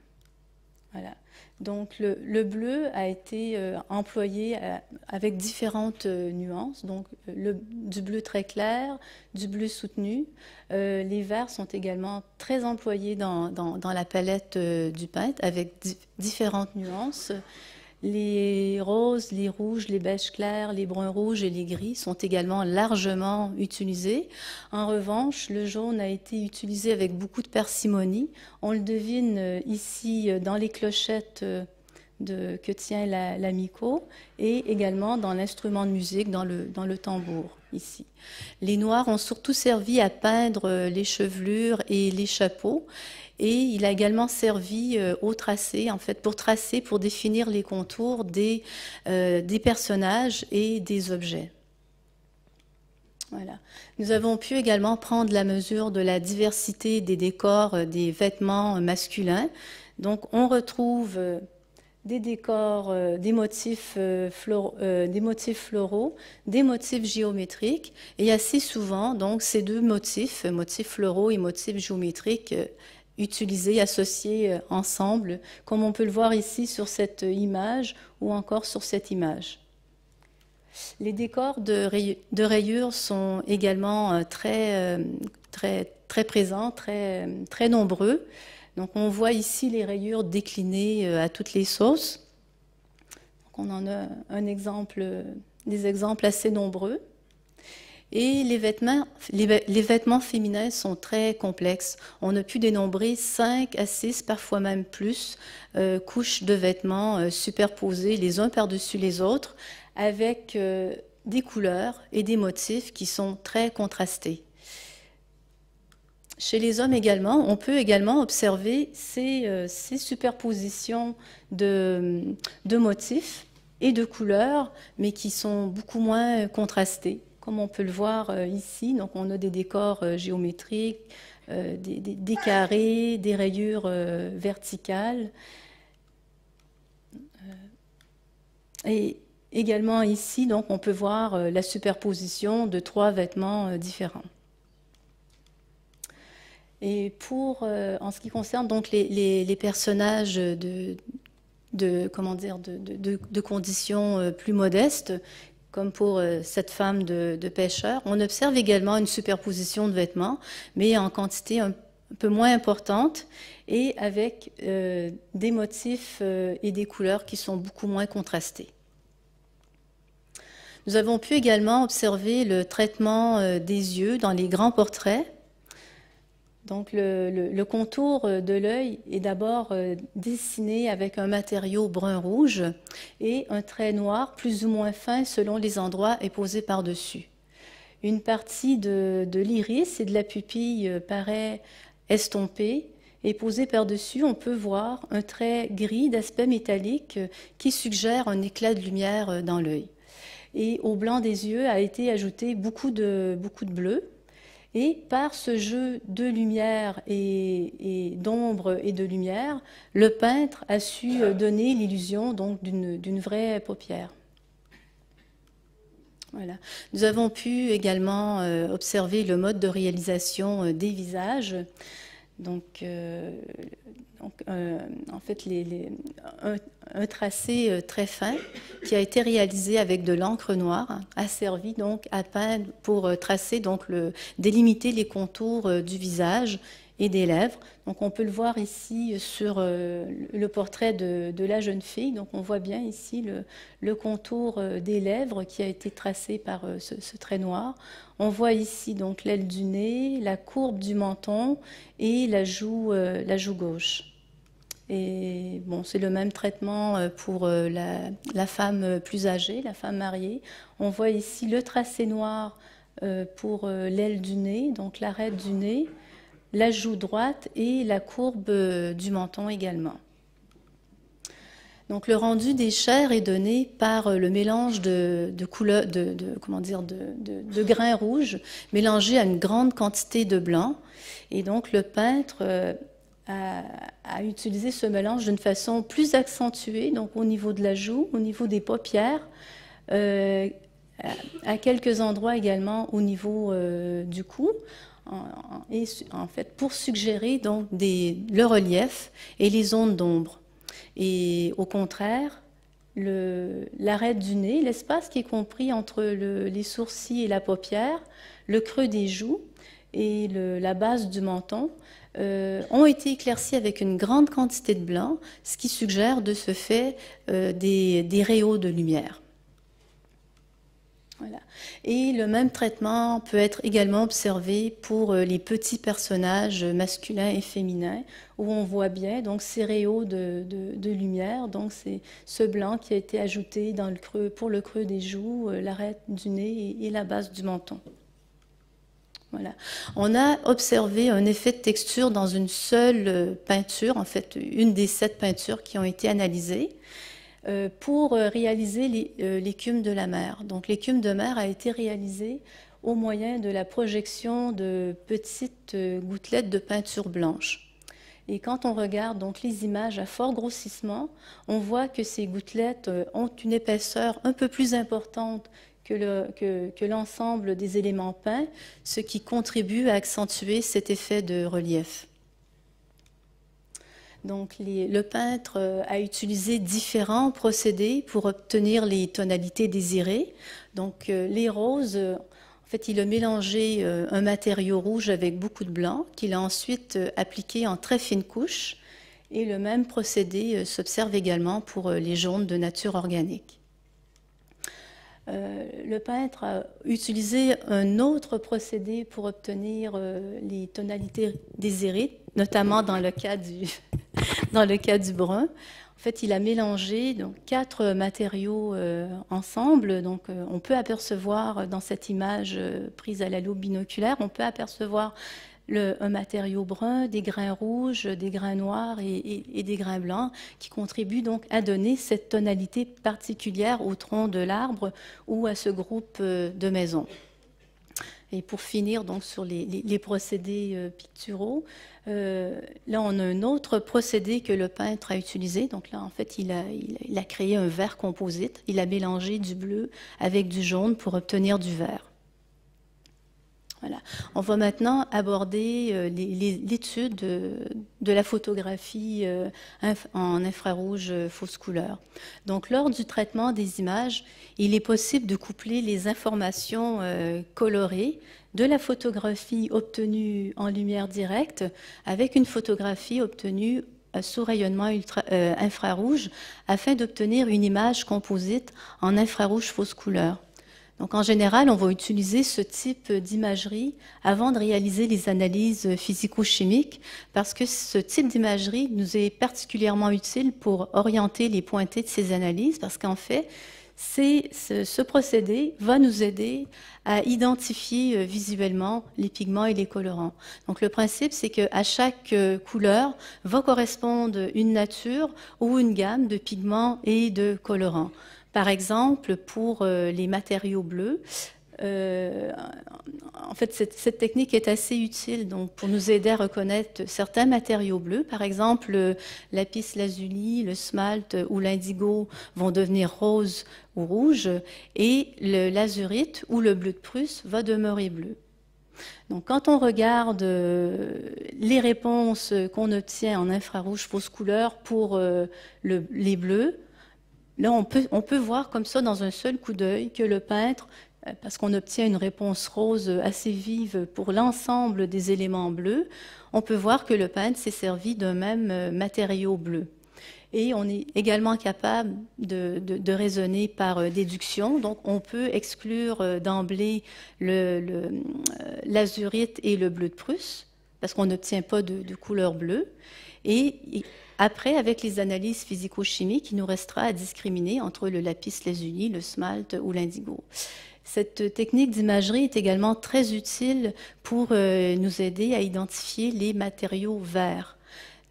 Donc le, bleu a été euh, employé euh, avec différentes euh, nuances, donc du bleu très clair, du bleu soutenu. les verts sont également très employés dans, la palette du peintre avec différentes nuances. Les roses, les rouges, les beiges clairs, les bruns rouges et les gris sont également largement utilisés. En revanche, le jaune a été utilisé avec beaucoup de parcimonie. On le devine euh, ici euh, dans les clochettes euh, que tient l'amico et également dans l'instrument de musique, dans le, dans le tambour ici. Les noirs ont surtout servi à peindre les chevelures et les chapeaux et il a également servi euh, au tracé, en fait, pour tracer, pour définir les contours euh, des, personnages et des objets. Voilà. Nous avons pu également prendre la mesure de la diversité des décors euh, des vêtements masculins. Donc, on retrouve des décors, des, motifs, floraux, des motifs floraux, des motifs géométriques. Et assez souvent, donc, ces deux motifs, motifs floraux et motifs géométriques, utilisés, associés euh, ensemble, comme on peut le voir ici sur cette euh, image ou encore sur cette image. Les décors de, rayures sont également euh, très, très, très présents, très, très nombreux. Donc on voit ici les rayures déclinées à toutes les sauces. on en a un exemple, des exemples assez nombreux. Et les vêtements, féminins sont très complexes. On a pu dénombrer 5 à 6, parfois même plus, euh, couches de vêtements euh, superposées les uns par-dessus les autres, avec euh, des couleurs et des motifs qui sont très contrastés. Chez les hommes également, on peut également observer ces, superpositions de, de motifs et de couleurs, mais qui sont beaucoup moins contrastées comme on peut le voir euh, ici. Donc on a des décors euh, géométriques, euh, des, carrés, des rayures verticales. Et également ici, donc, on peut voir la superposition de trois vêtements différents. Et pour, en ce qui concerne donc les, personnages de, comment dire, de, conditions plus modestes, comme pour euh, cette femme de, pêcheur. On observe également une superposition de vêtements, mais en quantité un, peu moins importante et avec euh, des motifs euh, et des couleurs qui sont beaucoup moins contrastés. Nous avons pu également observer le traitement des yeux dans les grands portraits donc le, contour euh, de l'œil est d'abord euh, dessiné avec un matériau brun-rouge et un trait noir plus ou moins fin selon les endroits est posé par-dessus. Une partie de, l'iris et de la pupille euh, paraît estompée et posée par-dessus, on peut voir un trait gris d'aspect métallique qui suggère un éclat de lumière dans l'œil. Et au blanc des yeux a été ajouté beaucoup beaucoup de bleu, et par ce jeu de lumière et, d'ombre et de lumière, le peintre a su euh, donner l'illusion donc d'une vraie paupière. Voilà. Nous avons pu également euh, observer le mode de réalisation euh, des visages. Donc, donc, euh, en fait, les, un, tracé euh, très fin qui a été réalisé avec de l'encre noire a servi donc à peindre pour euh, tracer donc le, délimiter les contours du visage et des lèvres. Donc, on peut le voir ici sur le portrait de, la jeune fille. Donc, on voit bien ici le, contour des lèvres qui a été tracé par ce, trait noir. On voit ici donc l'aile du nez, la courbe du menton et la joue gauche. Et bon, c'est le même traitement euh, pour euh, la, femme euh, plus âgée, la femme mariée. On voit ici le tracé noir pour l'aile du nez, donc l'arête du nez, la joue droite et la courbe du menton également. Donc le rendu des chairs est donné par le mélange de, de, comment dire, de, de, grains rouges mélangés à une grande quantité de blanc. Et donc le peintre à, utiliser ce mélange d'une façon plus accentuée, donc au niveau de la joue, au niveau des paupières, euh, à, quelques endroits également au niveau euh, du cou, et en fait pour suggérer donc le relief et les ondes d'ombre. Et au contraire, l'arête du nez, l'espace qui est compris entre les sourcils et la paupière, le creux des joues et la base du menton euh, ont été éclaircies avec une grande quantité de blanc, ce qui suggère de ce fait euh, des, des de lumière. Voilà. Et le même traitement peut être également observé pour euh, les petits personnages masculins et féminins, où on voit bien donc ces rayons de, lumière, donc c'est ce blanc qui a été ajouté dans le creux, pour le creux des joues, l'arête du nez et la base du menton. On a observé un effet de texture dans une seule euh, peinture, en fait, une des sept peintures qui ont été analysées euh, pour euh, réaliser l'écume de la mer. Donc l'écume de mer a été réalisée au moyen de la projection de petites gouttelettes de peinture blanche. Et quand on regarde donc les images à fort grossissement, on voit que ces gouttelettes ont une épaisseur un peu plus importante que l'ensemble des éléments peints, ce qui contribue à accentuer cet effet de relief. Donc le peintre euh, a utilisé différents procédés pour obtenir les tonalités désirées. Donc euh, les roses, euh, en fait, il a mélangé un matériau rouge avec beaucoup de blanc qu'il a ensuite appliqué en très fines couches. Et le même procédé s'observe également pour les jaunes de nature organique. Euh, le peintre a utilisé un autre procédé pour obtenir euh, les tonalités désirées, notamment dans le cas du, [LAUGHS] dans le cas du brun. En fait, il a mélangé donc, quatre matériaux euh, ensemble. Donc, on peut apercevoir dans cette image prise à la loupe binoculaire, on peut apercevoir un matériau brun, des grains rouges, des grains noirs et, des grains blancs, qui contribuent donc à donner cette tonalité particulière au tronc de l'arbre ou à ce groupe euh, de maisons. Et pour finir donc sur les, procédés euh, picturaux, euh, là on a un autre procédé que le peintre a utilisé. Donc là en fait il a, il a créé un vert composite. Il a mélangé du bleu avec du jaune pour obtenir du vert. On va maintenant aborder euh, l'étude de, la photographie euh, en infrarouge euh, fausse couleur. Donc, lors du traitement des images, il est possible de coupler les informations colorées de la photographie obtenue en lumière directe avec une photographie obtenue sous rayonnement infrarouge afin d'obtenir une image composite en infrarouge fausse couleur. Donc en général, on va utiliser ce type d'imagerie avant de réaliser les analyses physico-chimiques parce que ce type d'imagerie nous est particulièrement utile pour orienter les pointés de ces analyses parce qu'en fait, ce, procédé va nous aider à identifier euh, visuellement les pigments et les colorants. Donc le principe, c'est qu'à chaque euh, couleur va correspondre une nature ou une gamme de pigments et de colorants. Par exemple, pour euh, les matériaux bleus, euh, en fait, cette, technique est assez utile donc, pour nous aider à reconnaître certains matériaux bleus. Par exemple, euh, lapis lazuli, le smalt ou l'indigo vont devenir roses ou rouges et lazurite ou le bleu de Prusse va demeurer bleu. Donc, quand on regarde les réponses qu'on obtient en infrarouge fausse couleur pour les bleus, Là, on peut, on peut voir comme ça, dans un seul coup d'œil, que le peintre, euh, parce qu'on obtient une réponse rose assez vive pour l'ensemble des éléments bleus, on peut voir que le peintre s'est servi d'un même euh, matériau bleu. Et on est également capable de, raisonner par euh, déduction. Donc, on peut exclure d'emblée l'azurite et le bleu de Prusse, parce qu'on n'obtient pas de, couleur bleue. et après, avec les analyses physico-chimiques, il nous restera à discriminer entre le lapis unis le smalt ou l'indigo. Cette technique d'imagerie est également très utile pour euh, nous aider à identifier les matériaux verts.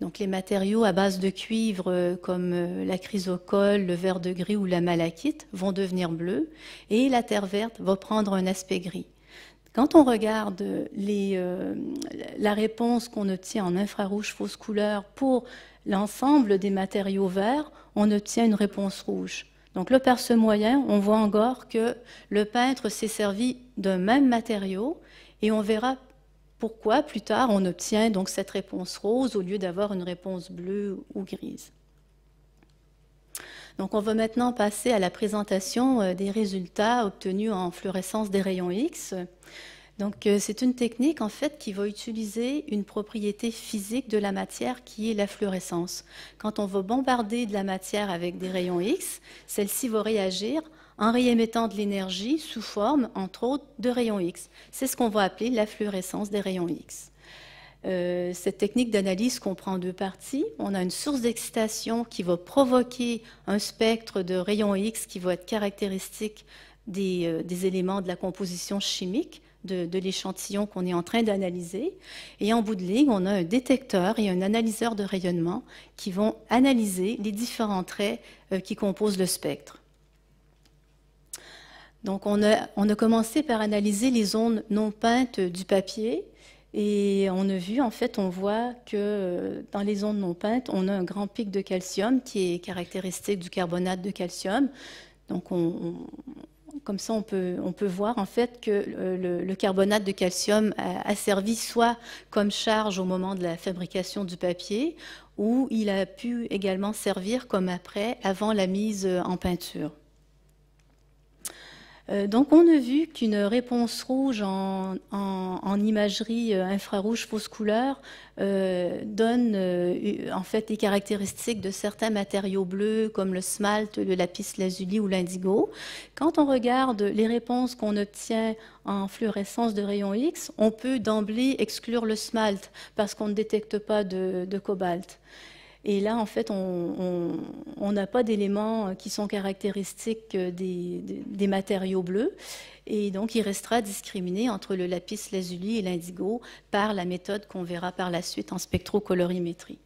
Donc les matériaux à base de cuivre euh, comme euh, la chrysocolle, le vert de gris ou la malachite vont devenir bleus et la terre verte va prendre un aspect gris. Quand on regarde les, la réponse qu'on obtient en infrarouge fausse couleur pour l'ensemble des matériaux verts, on obtient une réponse rouge. Donc le ce moyen, on voit encore que le peintre s'est servi d'un même matériau et on verra pourquoi plus tard on obtient donc cette réponse rose au lieu d'avoir une réponse bleue ou grise. Donc on va maintenant passer à la présentation euh, des résultats obtenus en fluorescence des rayons X. Donc euh, c'est une technique en fait qui va utiliser une propriété physique de la matière qui est la fluorescence. Quand on va bombarder de la matière avec des rayons X, celle-ci va réagir en réémettant de l'énergie sous forme, entre autres, de rayons X. C'est ce qu'on va appeler la fluorescence des rayons X. Euh, cette technique d'analyse comprend deux parties. On a une source d'excitation qui va provoquer un spectre de rayons X qui va être caractéristique des euh, éléments de la composition chimique de, l'échantillon qu'on est en train d'analyser. Et en bout de ligne, on a un détecteur et un analyseur de rayonnement qui vont analyser les différents traits euh, qui composent le spectre. Donc on a, on a commencé par analyser les zones non peintes du papier. Et on a vu, en fait, on voit que euh, dans les zones non peintes, on a un grand pic de calcium qui est caractéristique du carbonate de calcium. Donc, on, comme ça, on peut, on peut voir en fait que euh, le, carbonate de calcium a servi soit comme charge au moment de la fabrication du papier, ou il a pu également servir comme après, avant la mise en peinture. Euh, donc on a vu qu'une réponse rouge en, imagerie euh, infrarouge fausse couleur euh, donne en fait les caractéristiques de certains matériaux bleus comme le smalt, le lapis lazuli ou l'indigo. Quand on regarde les réponses qu'on obtient en fluorescence de rayon X, on peut d'emblée exclure le smalt parce qu'on ne détecte pas de cobalt. Et là, en fait, on n'a pas d'éléments euh, qui sont caractéristiques euh, des, matériaux bleus. Et donc, il restera discriminé entre le lapis lazuli et l'indigo par la méthode qu'on verra par la suite en spectrocolorimétrie.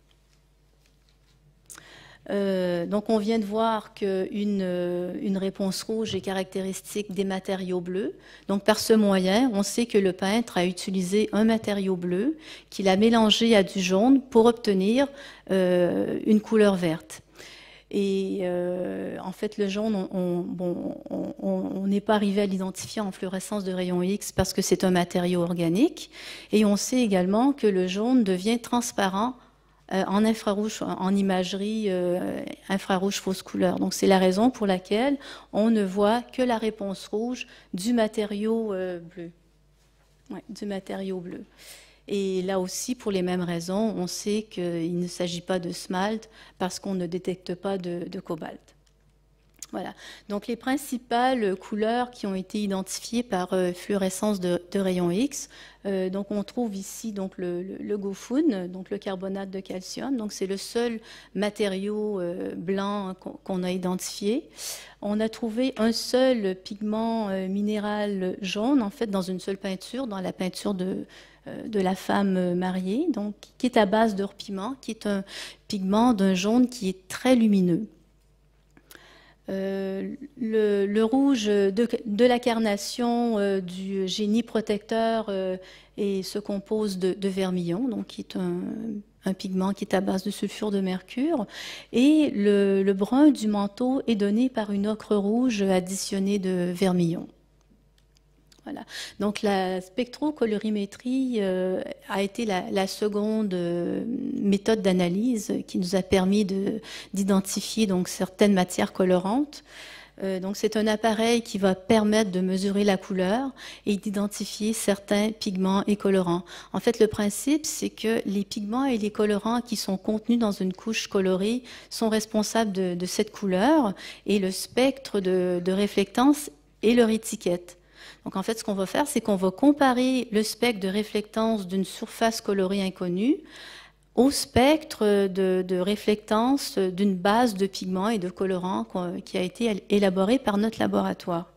Euh, donc on vient de voir qu'une euh, une réponse rouge est caractéristique des matériaux bleus. Donc par ce moyen, on sait que le peintre a utilisé un matériau bleu qu'il a mélangé à du jaune pour obtenir euh, une couleur verte. Et en fait, le jaune, on n'est pas arrivé à l'identifier en fluorescence de rayon X parce que c'est un matériau organique. Et on sait également que le jaune devient transparent en euh, infrarouge, en imagerie euh, infrarouge fausse couleur. Donc c'est la raison pour laquelle on ne voit que la réponse rouge du matériau euh, bleu. du matériau bleu. Et là aussi, pour les mêmes raisons, on sait qu'il ne s'agit pas de smalt parce qu'on ne détecte pas de cobalt. Voilà. Donc les principales couleurs qui ont été identifiées par euh, fluorescence de, rayons rayon X, euh, donc on trouve ici donc le, le, le donc le carbonate de calcium. Donc c'est le seul matériau euh, blanc qu'on a identifié. On a trouvé un seul pigment minéral jaune en fait dans une seule peinture, dans la peinture de la femme mariée, donc qui est à base de repiment, qui est un pigment d'un jaune qui est très lumineux. Euh, le, rouge de, la carnation euh, du génie protecteur et euh, se compose de, vermillon, donc qui est un, pigment qui est à base de sulfure de mercure. Et le brun du manteau est donné par une ocre rouge additionnée de vermillon. Donc la spectrocolorimétrie euh, a été la, seconde euh, méthode d'analyse qui nous a permis d'identifier donc certaines matières colorantes. Euh, c'est un appareil qui va permettre de mesurer la couleur et d'identifier certains pigments et colorants. En fait, le principe, c'est que les pigments et les colorants qui sont contenus dans une couche colorée sont responsables de, cette couleur et le spectre de, de réflectance est leur étiquette. Donc en fait, ce qu'on va faire, c'est qu'on va comparer le spectre de réflectance d'une surface colorée inconnue au spectre de, réflectance d'une base de pigments et de colorants qui a été élaborée par notre laboratoire.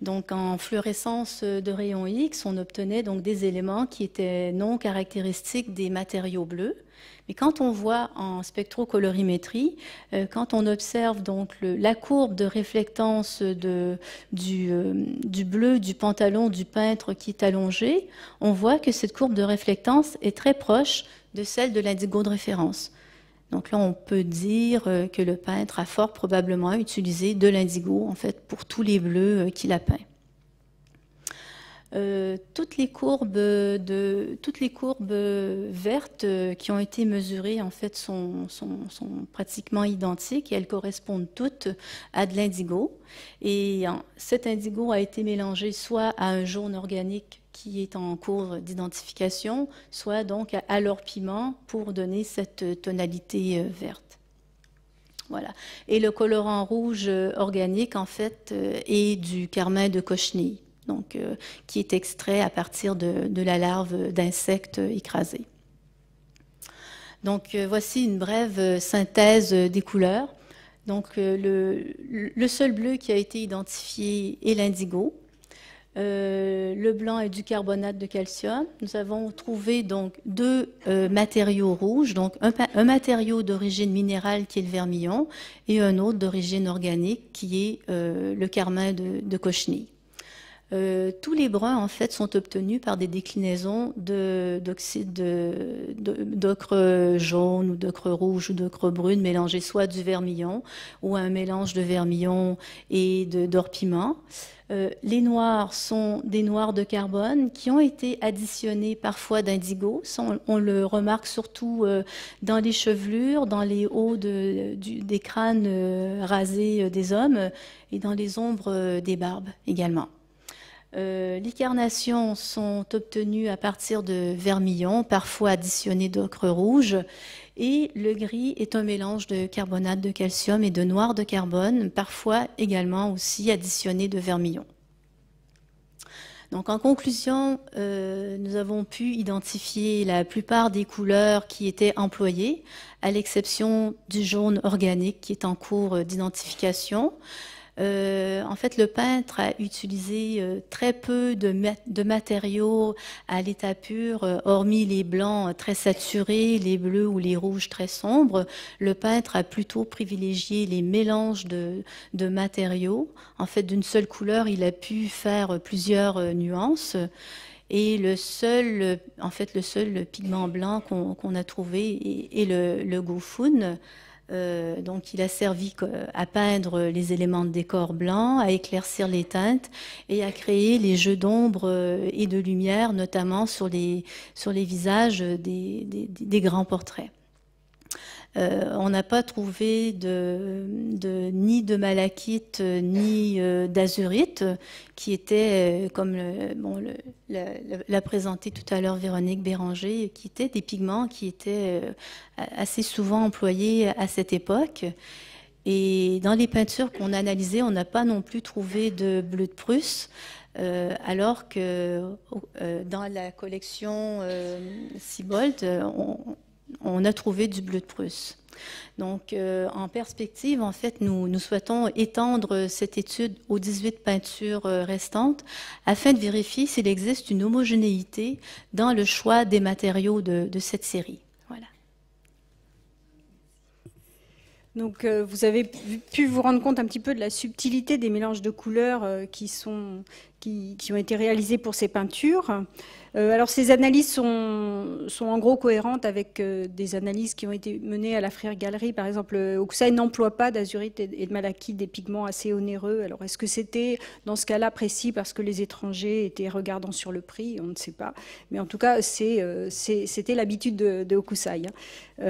Donc en fluorescence de rayon X, on obtenait donc des éléments qui étaient non caractéristiques des matériaux bleus mais quand on voit en spectrocolorimétrie, euh, quand on observe donc la courbe de réflectance euh, du, bleu du pantalon du peintre qui est allongé, on voit que cette courbe de réflectance est très proche de celle de l'indigo de référence. Donc là, on peut dire euh, que le peintre a fort probablement utilisé de l'indigo en fait pour tous les bleus qu'il a peints. Euh, toutes les courbes vertes euh, qui ont été mesurées en fait sont, pratiquement identiques et elles correspondent toutes à de l'indigo et cet indigo a été mélangé soit à un jaune organique qui est en cours d'identification, soit donc à leur piment pour donner cette tonalité euh, verte. Voilà. Et le colorant rouge organique, en fait, est du carmin de cochenille donc, euh, qui est extrait à partir de, la larve d'insectes écrasés. Donc, euh, voici une brève synthèse des couleurs. Donc, euh, le, seul bleu qui a été identifié est l'indigo. le blanc est du carbonate de calcium. Nous avons trouvé donc deux matériaux rouges, donc un, matériau d'origine minérale qui est le vermillon et un autre d'origine organique qui est le carmin de, de cochenille. Euh, tous les bruns en fait, sont obtenus par des déclinaisons d'oxyde de, d'ocre jaune ou d'ocre rouge ou d'ocre brune mélangés soit du vermillon ou un mélange de vermillon et d'or-piment. Euh, les noirs sont des noirs de carbone qui ont été additionnés parfois d'indigo. On, le remarque surtout euh, dans les chevelures, dans les hauts des crânes rasés des hommes et dans les ombres des barbes également. Euh, les carnations sont obtenues à partir de vermillon, parfois additionné d'ocre rouge, et le gris est un mélange de carbonate de calcium et de noir de carbone, parfois également aussi additionné de vermillon. Donc en conclusion, euh, nous avons pu identifier la plupart des couleurs qui étaient employées, à l'exception du jaune organique qui est en cours d'identification. Euh, en fait, le peintre a utilisé euh, très peu de, matériaux à l'état pur, euh, hormis les blancs très saturés, les bleus ou les rouges très sombres. Le peintre a plutôt privilégié les mélanges de, matériaux. En fait, d'une seule couleur, il a pu faire plusieurs nuances. Et le seul, en fait, le seul pigment blanc qu'on a trouvé est, le, le euh, donc il a servi à peindre les éléments de décor blanc, à éclaircir les teintes et à créer les jeux d'ombre euh, et de lumière, notamment sur les, sur les visages des, des grands portraits. Euh, on n'a pas trouvé ni de malachite euh, ni euh, d'azurite, qui étaient, comme la, présenté tout à l'heure Véronique Béranger, qui étaient des pigments qui étaient assez souvent employés à cette époque. Et dans les peintures qu'on a analysées, on n'a pas non plus trouvé de bleu de Prusse. alors que dans la collection Siebold, on, on a trouvé du bleu de Prusse. Donc, euh, en perspective, en fait, nous, souhaitons étendre cette étude aux 18 peintures euh, restantes afin de vérifier s'il existe une homogénéité dans le choix des matériaux de, cette série. Voilà. Donc, euh, vous avez pu vous rendre compte un petit peu de la subtilité des mélanges de couleurs qui sont qui, ont été réalisées pour ces peintures. Euh, alors ces analyses sont, sont, en gros cohérentes avec euh, des analyses qui ont été menées à la Frère Galerie. Par exemple, Okusai euh, n'emploie pas d'azurite et, de malachite, des pigments assez onéreux. Alors est-ce que c'était dans ce cas-là précis parce que les étrangers étaient regardants sur le prix On ne sait pas. Mais en tout cas, c'était l'habitude de, de Okusai, hein.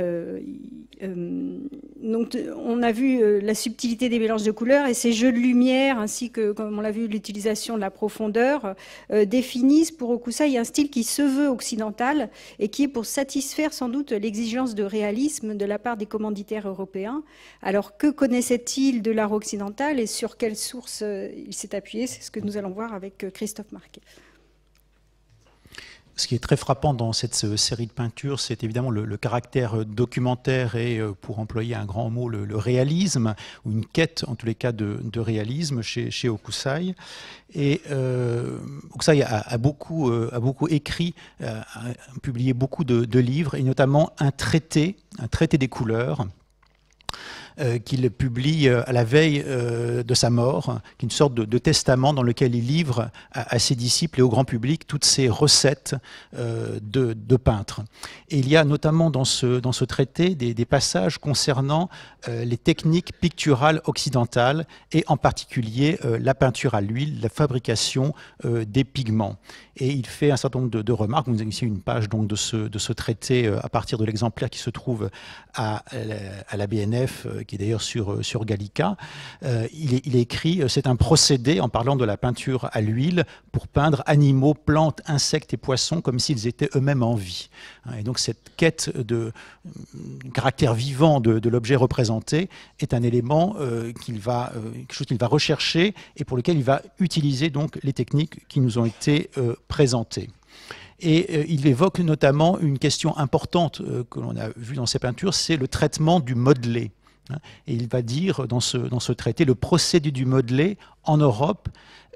donc on a vu la subtilité des mélanges de couleurs et ces jeux de lumière ainsi que, comme on l'a vu, l'utilisation de la profondeur euh, définissent pour Okusai un style qui se veut occidental et qui est pour satisfaire sans doute l'exigence de réalisme de la part des commanditaires européens. Alors que connaissait-il de l'art occidental et sur quelle source euh, il s'est appuyé C'est ce que nous allons voir avec euh, Christophe Marquet. Ce qui est très frappant dans cette euh, série de peintures, c'est évidemment le, caractère euh, documentaire et, euh, pour employer un grand mot, le, réalisme, ou une quête en tous les cas de, réalisme chez, chez, Okusai. Et Okusai a, beaucoup, écrit, publié beaucoup de, de livres, et notamment un traité, un traité des couleurs euh, qu'il publie euh, à la veille euh, de sa mort, une sorte de, testament dans lequel il livre à, ses disciples et au grand public toutes ses recettes de, de peintre. Et il y a notamment dans ce, traité des, passages concernant les techniques picturales occidentales et en particulier la peinture à l'huile, la fabrication des pigments. Et il fait un certain nombre de, remarques. Vous avez ici une page de, ce, traité à partir de l'exemplaire qui se trouve à la BNF qui est d'ailleurs sur, euh, Gallica, euh, il, écrit euh, C'est un procédé, en parlant de la peinture à l'huile, pour peindre animaux, plantes, insectes et poissons comme s'ils étaient eux-mêmes en vie. Hein, et donc cette quête de caractère vivant de, l'objet représenté est un élément qu'il va, quelque chose qu'il va rechercher et pour lequel il va utiliser donc les techniques qui nous ont été présentées. Et il évoque notamment une question importante que l'on a vue dans ces peintures, c'est le traitement du modelé. Et il va dire dans ce, dans ce traité le procédé du modelé en Europe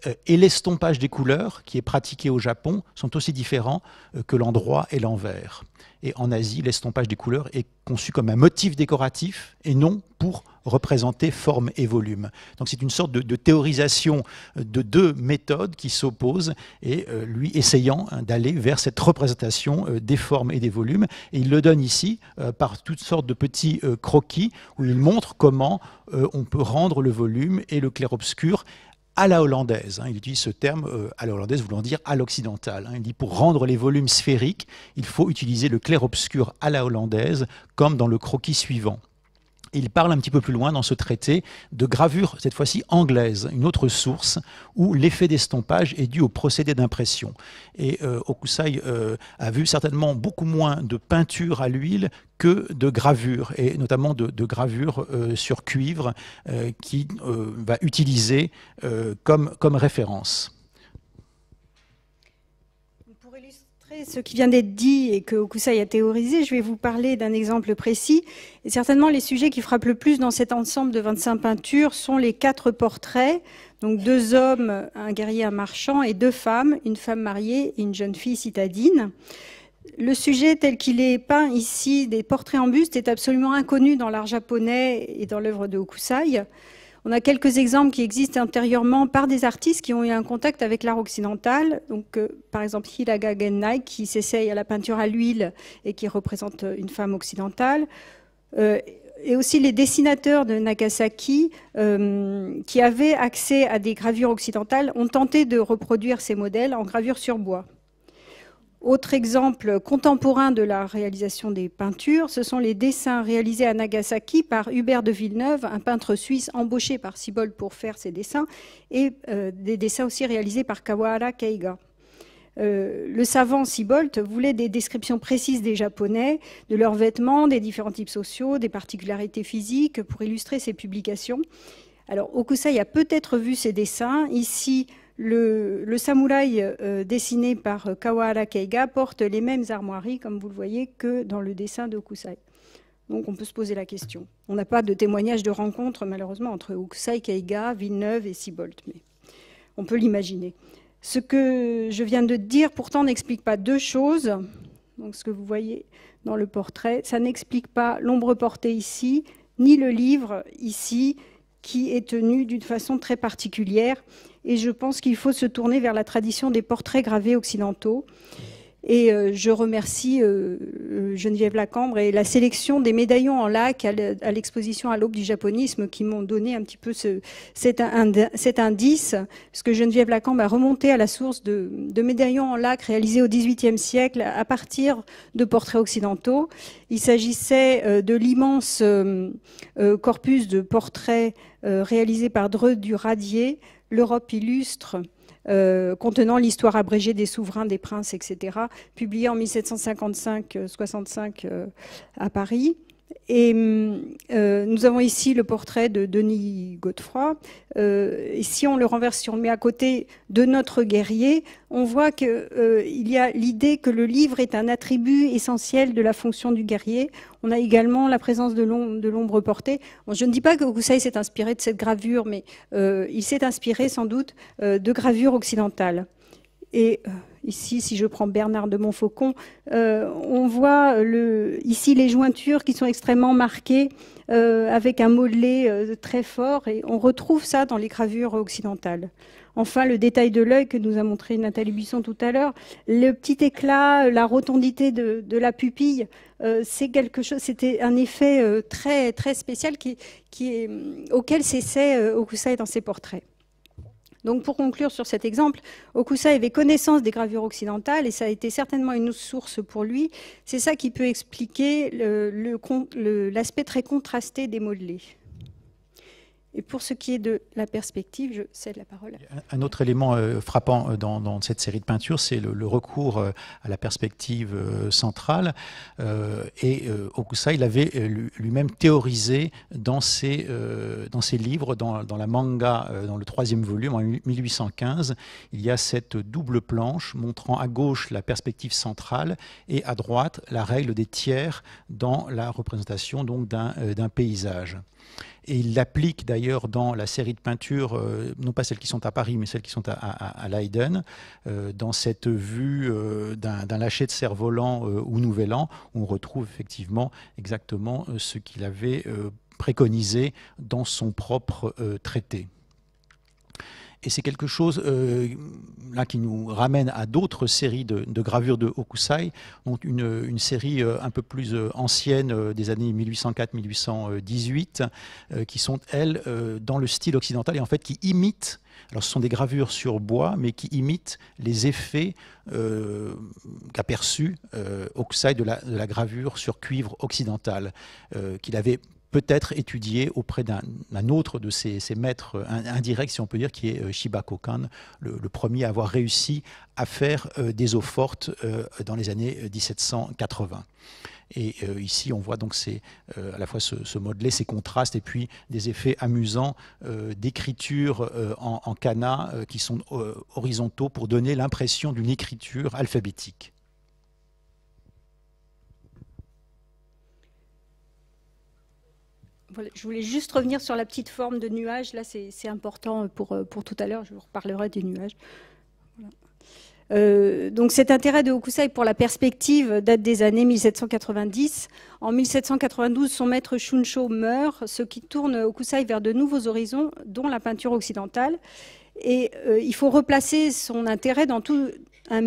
euh, et l'estompage des couleurs qui est pratiqué au Japon sont aussi différents euh, que l'endroit et l'envers. Et en Asie, l'estompage des couleurs est conçu comme un motif décoratif et non pour représenter forme et volume. Donc c'est une sorte de, théorisation euh, de deux méthodes qui s'opposent et lui essayant hein, d'aller vers cette représentation des formes et des volumes. Et il le donne ici par toutes sortes de petits croquis où il montre comment on peut rendre le volume et le clair-obscur à la hollandaise. Hein. il utilise ce terme euh, à la hollandaise voulant dire à l'occidental. Hein. il dit pour rendre les volumes sphériques, il faut utiliser le clair-obscur à la hollandaise comme dans le croquis suivant il parle un petit peu plus loin dans ce traité de gravure, cette fois-ci anglaise, une autre source, où l'effet d'estompage est dû au procédé d'impression. Et euh, Okusai euh, a vu certainement beaucoup moins de peinture à l'huile que de gravure, et notamment de, de gravure euh, sur cuivre, qui va utiliser comme, comme référence. ce qui vient d'être dit et que Okusai a théorisé, je vais vous parler d'un exemple précis. certainement, les sujets qui frappent le plus dans cet ensemble de 25 peintures sont les quatre portraits, donc deux hommes, un guerrier, un marchand, et deux femmes, une femme mariée et une jeune fille citadine. Le sujet tel qu'il est peint ici des portraits en buste est absolument inconnu dans l'art japonais et dans l'œuvre de Okusai. On a quelques exemples qui existent antérieurement par des artistes qui ont eu un contact avec l'art occidental. Donc, euh, par exemple, Hiraga qui s'essaye à la peinture à l'huile et qui représente euh, une femme occidentale. Euh, et aussi les dessinateurs de Nagasaki, qui avaient accès à des gravures occidentales, ont tenté de reproduire ces modèles en gravure sur bois. Autre exemple contemporain de la réalisation des peintures, ce sont les dessins réalisés à Nagasaki par Hubert de Villeneuve, un peintre suisse embauché par Siebold pour faire ses dessins, et euh, des dessins aussi réalisés par Kawahara Keiga. Euh, le savant Sibolt voulait des descriptions précises des Japonais, de leurs vêtements, des différents types sociaux, des particularités physiques pour illustrer ses publications. Alors, Okusai a peut-être vu ces dessins. Ici, le, samouraï euh, dessiné par euh, Kawahara Keiga porte les mêmes armoiries, comme vous le voyez, que dans le dessin de Kusai. Donc on peut se poser la question. On n'a pas de témoignage de rencontre, malheureusement, entre Okusai, Keiga, Villeneuve et Sibolt, mais on peut l'imaginer. Ce que je viens de dire, pourtant, n'explique pas deux choses. Donc ce que vous voyez dans le portrait, ça n'explique pas l'ombre portée ici, ni le livre ici, qui est tenu d'une façon très particulière et je pense qu'il faut se tourner vers la tradition des portraits gravés occidentaux. Et euh, je remercie euh, euh, Geneviève Lacambre et la sélection des médaillons en lac à l'exposition à l'aube du japonisme qui m'ont donné un petit peu ce, cet, indice, parce que Geneviève Lacambre a remonté à la source de, médaillons en lac réalisés au XVIIIe siècle à partir de portraits occidentaux. Il s'agissait de l'immense corpus de portraits réalisés par Dreux du Radier, l'Europe illustre, euh, contenant l'histoire abrégée des souverains, des princes, etc., publié en 1755-65 euh, euh, à Paris. Et euh, nous avons ici le portrait de Denis Godefroy. Euh, et si on le renverse, si on le met à côté de notre guerrier, on voit qu'il euh, y a l'idée que le livre est un attribut essentiel de la fonction du guerrier. On a également la présence de l'ombre portée. je ne dis pas que Goussaï s'est inspiré de cette gravure, mais il s'est inspiré sans doute de gravures occidentales. Et Ici, si je prends Bernard de Montfaucon, euh, on voit euh, ici les jointures qui sont extrêmement marquées euh, avec un modelé très fort et on retrouve ça dans les gravures occidentales. Enfin, le détail de l'œil que nous a montré Nathalie Buisson tout à l'heure, le petit éclat, la rotondité de, la pupille, c'est quelque chose. C'était un effet très très spécial auquel s'essaie euh, dans ses portraits. Donc pour conclure sur cet exemple, Okusa avait connaissance des gravures occidentales et ça a été certainement une source pour lui. C'est ça qui peut expliquer l'aspect très contrasté des modelés. Et pour ce qui est de la perspective, je cède la parole. Un autre élément euh, frappant euh, dans, cette série de peintures, c'est le, recours euh, à la perspective centrale. et Okusa, il avait lui-même théorisé dans ses, livres, dans, dans la manga, dans le troisième volume, en 1815, il y a cette double planche montrant à gauche la perspective centrale et à droite la règle des tiers dans la représentation d'un paysage et il l'applique d'ailleurs dans la série de peintures, euh, non pas celles qui sont à Paris, mais celles qui sont à, Leiden, euh, dans cette vue euh, d'un lâcher de cerf-volant au Nouvel An, on retrouve effectivement exactement ce qu'il avait préconisé dans son propre traité. Et c'est quelque chose euh, là qui nous ramène à d'autres séries de, gravures de Hokusai, donc une, série euh, un peu plus euh, ancienne des années 1804-1818, qui sont elles dans le style occidental et en fait qui imitent alors, ce sont des gravures sur bois, mais qui imitent les effets qu'a perçus Hokusai de la, gravure sur cuivre occidental qu'il avait peut être étudié auprès d'un autre de ses, maîtres indirects, si on peut dire, qui est euh, Shiba Kokan, le, premier à avoir réussi à faire euh, des eaux fortes euh, dans les années 1780. Et ici, on voit donc à la fois ce, modeler modelé, ces contrastes, et puis des effets amusants d'écriture en, en, kana qui sont horizontaux pour donner l'impression d'une écriture alphabétique. je voulais juste revenir sur la petite forme de nuage. Là, c'est important euh, pour, euh, pour tout à l'heure. Je vous reparlerai des nuages. Euh, donc cet intérêt de Hokusai pour la perspective date des années 1790. En 1792, son maître Shunsho meurt, ce qui tourne Hokusai vers de nouveaux horizons, dont la peinture occidentale. Et il faut replacer son intérêt dans tout un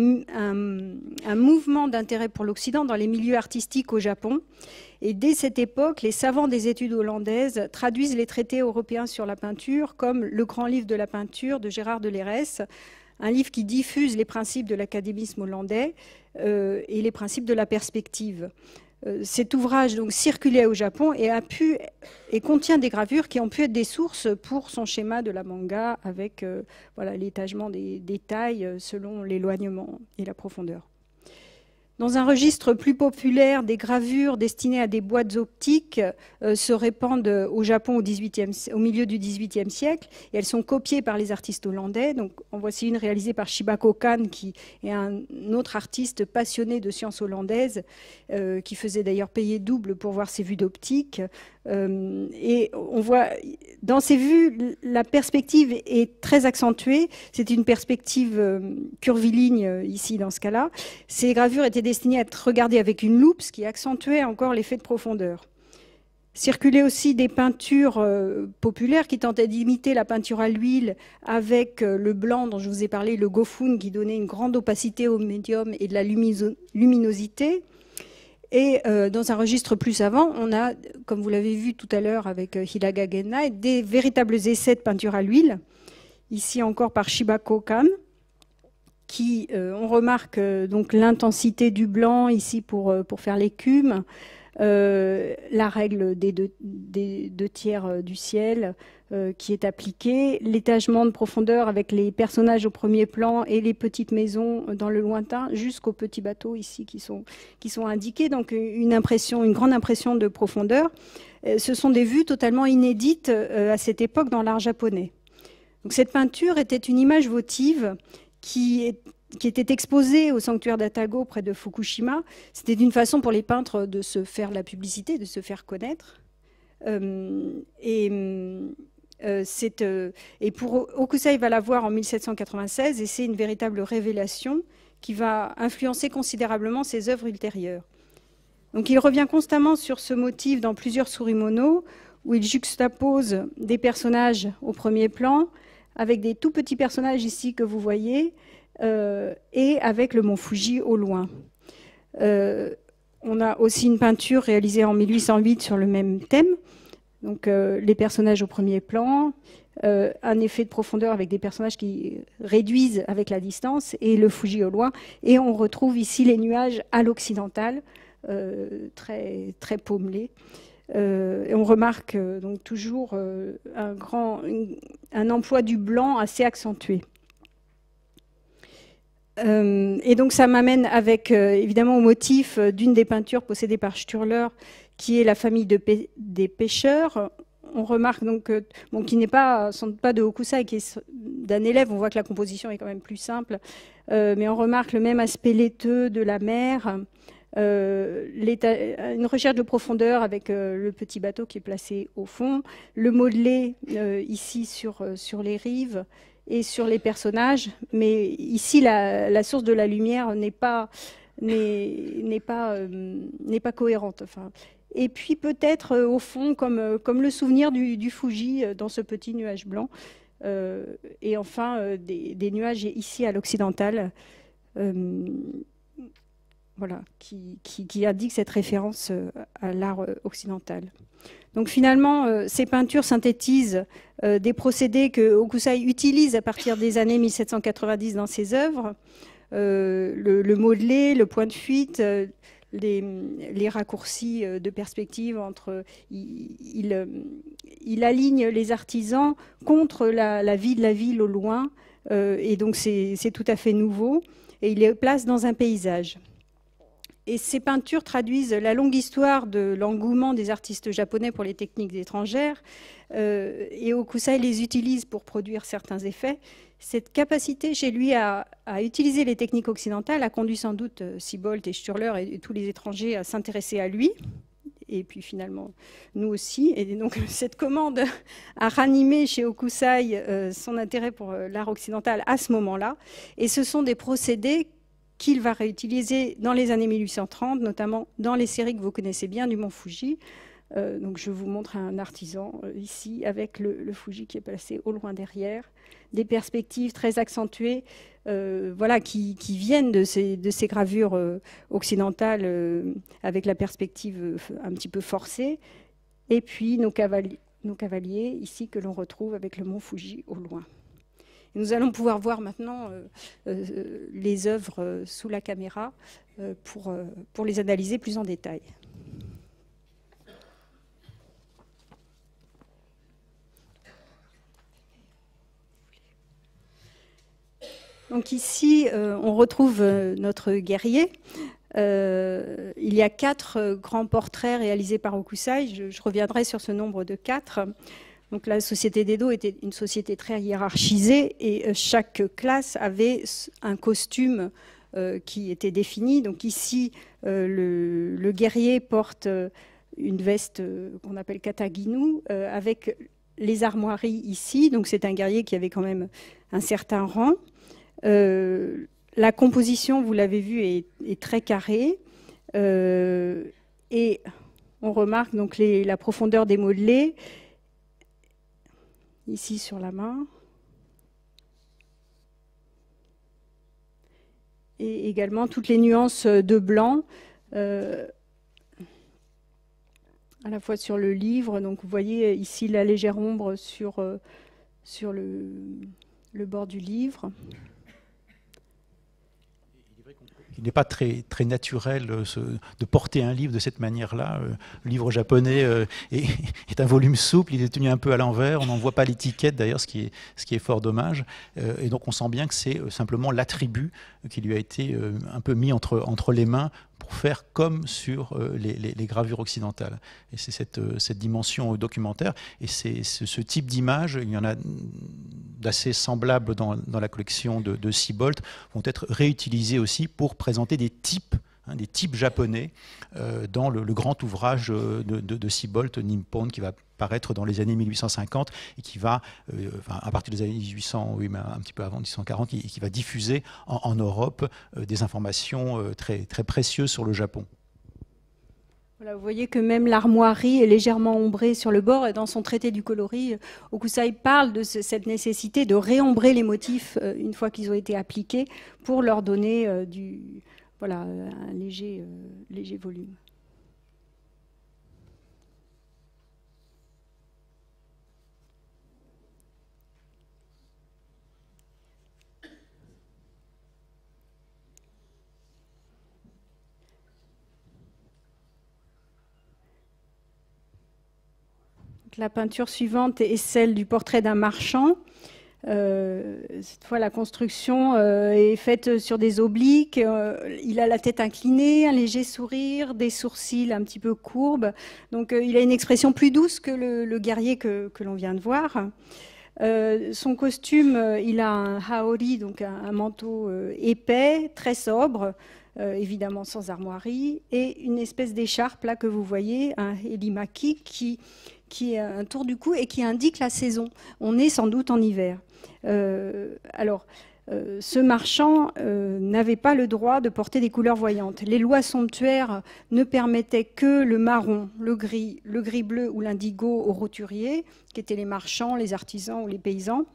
mouvement d'intérêt pour l'Occident dans les milieux artistiques au Japon. Et dès cette époque, les savants des études hollandaises traduisent les traités européens sur la peinture, comme Le Grand Livre de la peinture de Gérard de Lérès, un livre qui diffuse les principes de l'académisme hollandais euh, et les principes de la perspective. Euh, cet ouvrage donc circulait au Japon et, a et contient des gravures qui ont pu être des sources pour son schéma de la manga avec euh, l'étagement des, détails selon l'éloignement et la profondeur. Dans un registre plus populaire, des gravures destinées à des boîtes optiques euh, se répandent au Japon au, au milieu du XVIIIe siècle et elles sont copiées par les artistes hollandais. Donc, en voici une réalisée par Shibako Kan, qui est un autre artiste passionné de sciences hollandaises, euh, qui faisait d'ailleurs payer double pour voir ses vues d'optique. Euh, et on voit dans ces vues, la perspective est très accentuée. C'est une perspective curviligne ici dans ce cas-là. Ces gravures étaient destiné à être regardé avec une loupe, ce qui accentuait encore l'effet de profondeur. Circulaient aussi des peintures euh, populaires qui tentaient d'imiter la peinture à l'huile avec euh, le blanc dont je vous ai parlé, le gofun, qui donnait une grande opacité au médium et de la luminosité. Et euh, dans un registre plus avant, on a, comme vous l'avez vu tout à l'heure avec Hilaga des véritables essais de peinture à l'huile, ici encore par Shibako Kan, qui, euh, on remarque euh, donc l'intensité du blanc ici pour, euh, faire l'écume, la règle des deux, tiers du ciel qui est appliquée, l'étagement de profondeur avec les personnages au premier plan et les petites maisons dans le lointain jusqu'aux petits bateaux ici qui sont, indiqués. Donc une impression, une grande impression de profondeur. Ce sont des vues totalement inédites à cette époque dans l'art japonais. cette peinture était une image votive qui, était exposé au sanctuaire d'Atago près de Fukushima. C'était une façon pour les peintres de se faire la publicité, de se faire connaître. Euh, et, euh, euh, et pour Okusai va la voir en 1796 et c'est une véritable révélation qui va influencer considérablement ses œuvres ultérieures. Donc il revient constamment sur ce motif dans plusieurs surimono où il juxtapose des personnages au premier plan, avec des tout petits personnages ici que vous voyez, euh, et avec le mont Fuji au loin. Euh, on a aussi une peinture réalisée en 1808 sur le même thème, donc euh, les personnages au premier plan, un effet de profondeur avec des personnages qui réduisent avec la distance, et le Fuji au loin, et on retrouve ici les nuages à l'occidental, très, très euh, et on remarque euh, donc toujours euh, un, grand, un emploi du blanc assez accentué. et donc ça m'amène avec évidemment au motif d'une des peintures possédées par Sturler, qui est la famille des pêcheurs. On remarque donc, bon, qui n'est pas, sans doute pas de Hokusai, qui est d'un élève, on voit que la composition est quand même plus simple, mais on remarque le même aspect laiteux de la mer, euh, euh, une recherche de profondeur avec euh, le petit bateau qui est placé au fond, le modelé ici sur, sur les rives et sur les personnages. Mais ici, la, source de la lumière n'est pas n'est pas, pas cohérente. Enfin, et puis peut-être au fond, comme, comme le souvenir du, Fuji dans ce petit nuage blanc, et enfin des, des, nuages ici à l'occidental voilà, qui, indique cette référence euh, à l'art euh, occidental. Donc finalement, euh, ces peintures synthétisent des procédés que Okusai utilise à partir des années 1790 dans ses œuvres, le, modelé, le point de fuite, les, raccourcis de perspective entre... Il, aligne les artisans contre la, la, vie de la ville au loin, et donc c'est tout à fait nouveau, et il les place dans un paysage. Et ces peintures traduisent la longue histoire de l'engouement des artistes japonais pour les techniques étrangères. Euh, et Okusai les utilise pour produire certains effets. Cette capacité chez lui à, utiliser les techniques occidentales a conduit sans doute euh, Sibolt et Sturler et, tous les étrangers à s'intéresser à lui. Et puis finalement, nous aussi. Et donc, [LAUGHS] cette commande a ranimé chez Okusai euh, son intérêt pour l'art occidental à ce moment-là. Et ce sont des procédés qu'il va réutiliser dans les années 1830, notamment dans les séries que vous connaissez bien du mont Fuji. Euh, donc je vous montre un artisan euh, ici avec le, Fuji qui est placé au loin derrière, des perspectives très accentuées, euh, voilà qui, viennent de ces, gravures occidentales avec la perspective un petit peu forcée, et puis nos cavaliers, nos cavaliers ici que l'on retrouve avec le mont Fuji au loin. Nous allons pouvoir voir maintenant euh, euh, les œuvres euh, sous la caméra pour, les analyser plus en détail. Donc ici, on retrouve notre guerrier. il y a quatre grands portraits réalisés par Okusai. je reviendrai sur ce nombre de quatre. Donc la société d'Edo était une société très hiérarchisée et euh, chaque classe avait un costume euh, qui était défini. Donc ici, euh, le, guerrier porte une veste qu'on appelle kataginu avec les armoiries ici. Donc c'est un guerrier qui avait quand même un certain rang. la composition, vous l'avez vu, est, très carrée. et on remarque donc la profondeur des modelés ici sur la main. Et également toutes les nuances de blanc, euh, à la fois sur le livre. Donc vous voyez ici la légère ombre sur, euh, le bord du livre il n'est pas très, très naturel euh, de porter un livre de cette manière-là. Euh, le livre japonais euh, [LAUGHS] est, un volume souple, il est tenu un peu à l'envers, on n'en voit pas l'étiquette d'ailleurs, ce, qui est, ce qui est fort dommage. et donc on sent bien que c'est simplement l'attribut qui lui a été un peu mis entre, entre les mains pour faire comme sur euh, les, gravures occidentales. Et c'est cette, euh, dimension documentaire et c'est ce type d'image, il y en a d'assez semblables dans, la collection de, de Seabolt, vont être réutilisés aussi pour présenter des types hein, des types japonais euh, dans le, grand ouvrage de, de, de Nippon, qui va paraître dans les années 1850 et qui va, euh, enfin, à partir des années 1800, oui, mais un petit peu avant 1840, et qui va diffuser en, Europe euh, des informations euh, très, très précieuses sur le Japon. Voilà, vous voyez que même l'armoirie est légèrement ombrée sur le bord. Et dans son traité du coloris, Okusai parle de cette nécessité de réombrer les motifs une fois qu'ils ont été appliqués pour leur donner du, voilà, un léger, léger volume. La peinture suivante est celle du portrait d'un marchand. Euh, cette fois, la construction euh, est faite sur des obliques. Euh, il a la tête inclinée, un léger sourire, des sourcils un petit peu courbes. Donc, il a une expression plus douce que le, guerrier que, l'on vient de voir. son costume, il a un haori, donc un manteau épais, très sobre, euh, évidemment sans armoirie, et une espèce d'écharpe là que vous voyez, un hélimaki qui, qui est un tour du cou et qui indique la saison. On est sans doute en hiver. Euh, alors. Euh, ce marchand n'avait pas le droit de porter des couleurs voyantes. Les lois somptuaires ne permettaient que le marron, le gris, le gris bleu ou l'indigo aux roturiers, qui étaient les marchands, les artisans ou les paysans.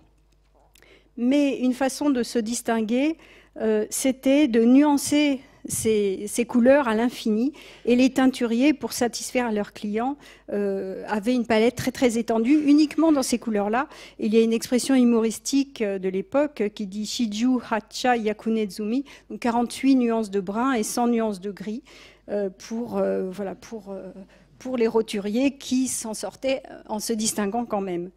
Mais une façon de se distinguer, c'était de nuancer ces, couleurs à l'infini. Et les teinturiers, pour satisfaire leurs clients, euh, avaient une palette très très étendue, uniquement dans ces couleurs-là. Il y a une expression humoristique euh, de l'époque qui dit Shiju Hacha Yakunezumi, 48 nuances de brun et 100 nuances de gris euh, pour, pour les roturiers qui s'en sortaient en se distinguant quand même.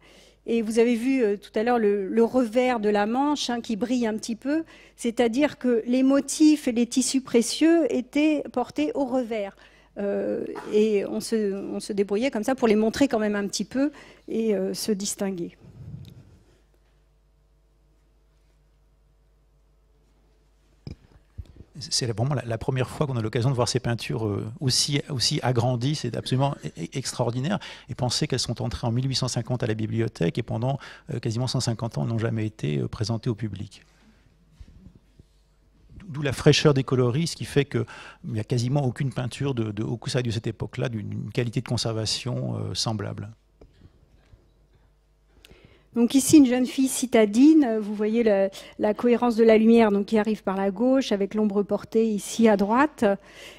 Et vous avez vu euh, tout à l'heure le, revers de la manche hein, qui brille un petit peu, c'est-à-dire que les motifs et les tissus précieux étaient portés au revers. Euh, et on se, débrouillait comme ça pour les montrer quand même un petit peu et euh, se distinguer. c'est vraiment la, première fois qu'on a l'occasion de voir ces peintures euh, aussi, agrandies, c'est absolument e, e, extraordinaire. Et penser qu'elles sont entrées en 1850 à la bibliothèque et pendant euh, quasiment 150 ans n'ont jamais été euh, présentées au public d'où la fraîcheur des coloris, ce qui fait qu'il n'y a quasiment aucune peinture de, de de cette époque-là d'une qualité de conservation semblable. Donc ici, une jeune fille citadine, euh, vous voyez la, cohérence de la lumière donc qui arrive par la gauche avec l'ombre portée ici à droite.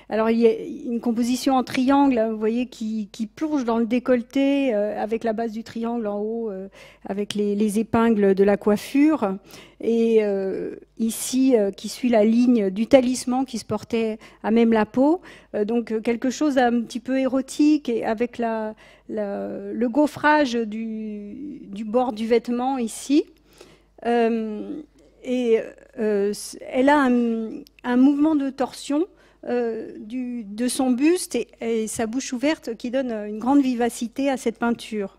Alors il y a une composition en triangle, hein, vous voyez, qui, plonge dans le décolleté euh, avec la base du triangle en haut, euh, avec les, épingles de la coiffure. Et euh, ici, qui suit la ligne du talisman qui se portait à même la peau. donc quelque chose d'un petit peu érotique et avec le gaufrage du, bord du vêtement ici et elle a un, mouvement de torsion euh, du, de son buste et, sa bouche ouverte qui donne une grande vivacité à cette peinture.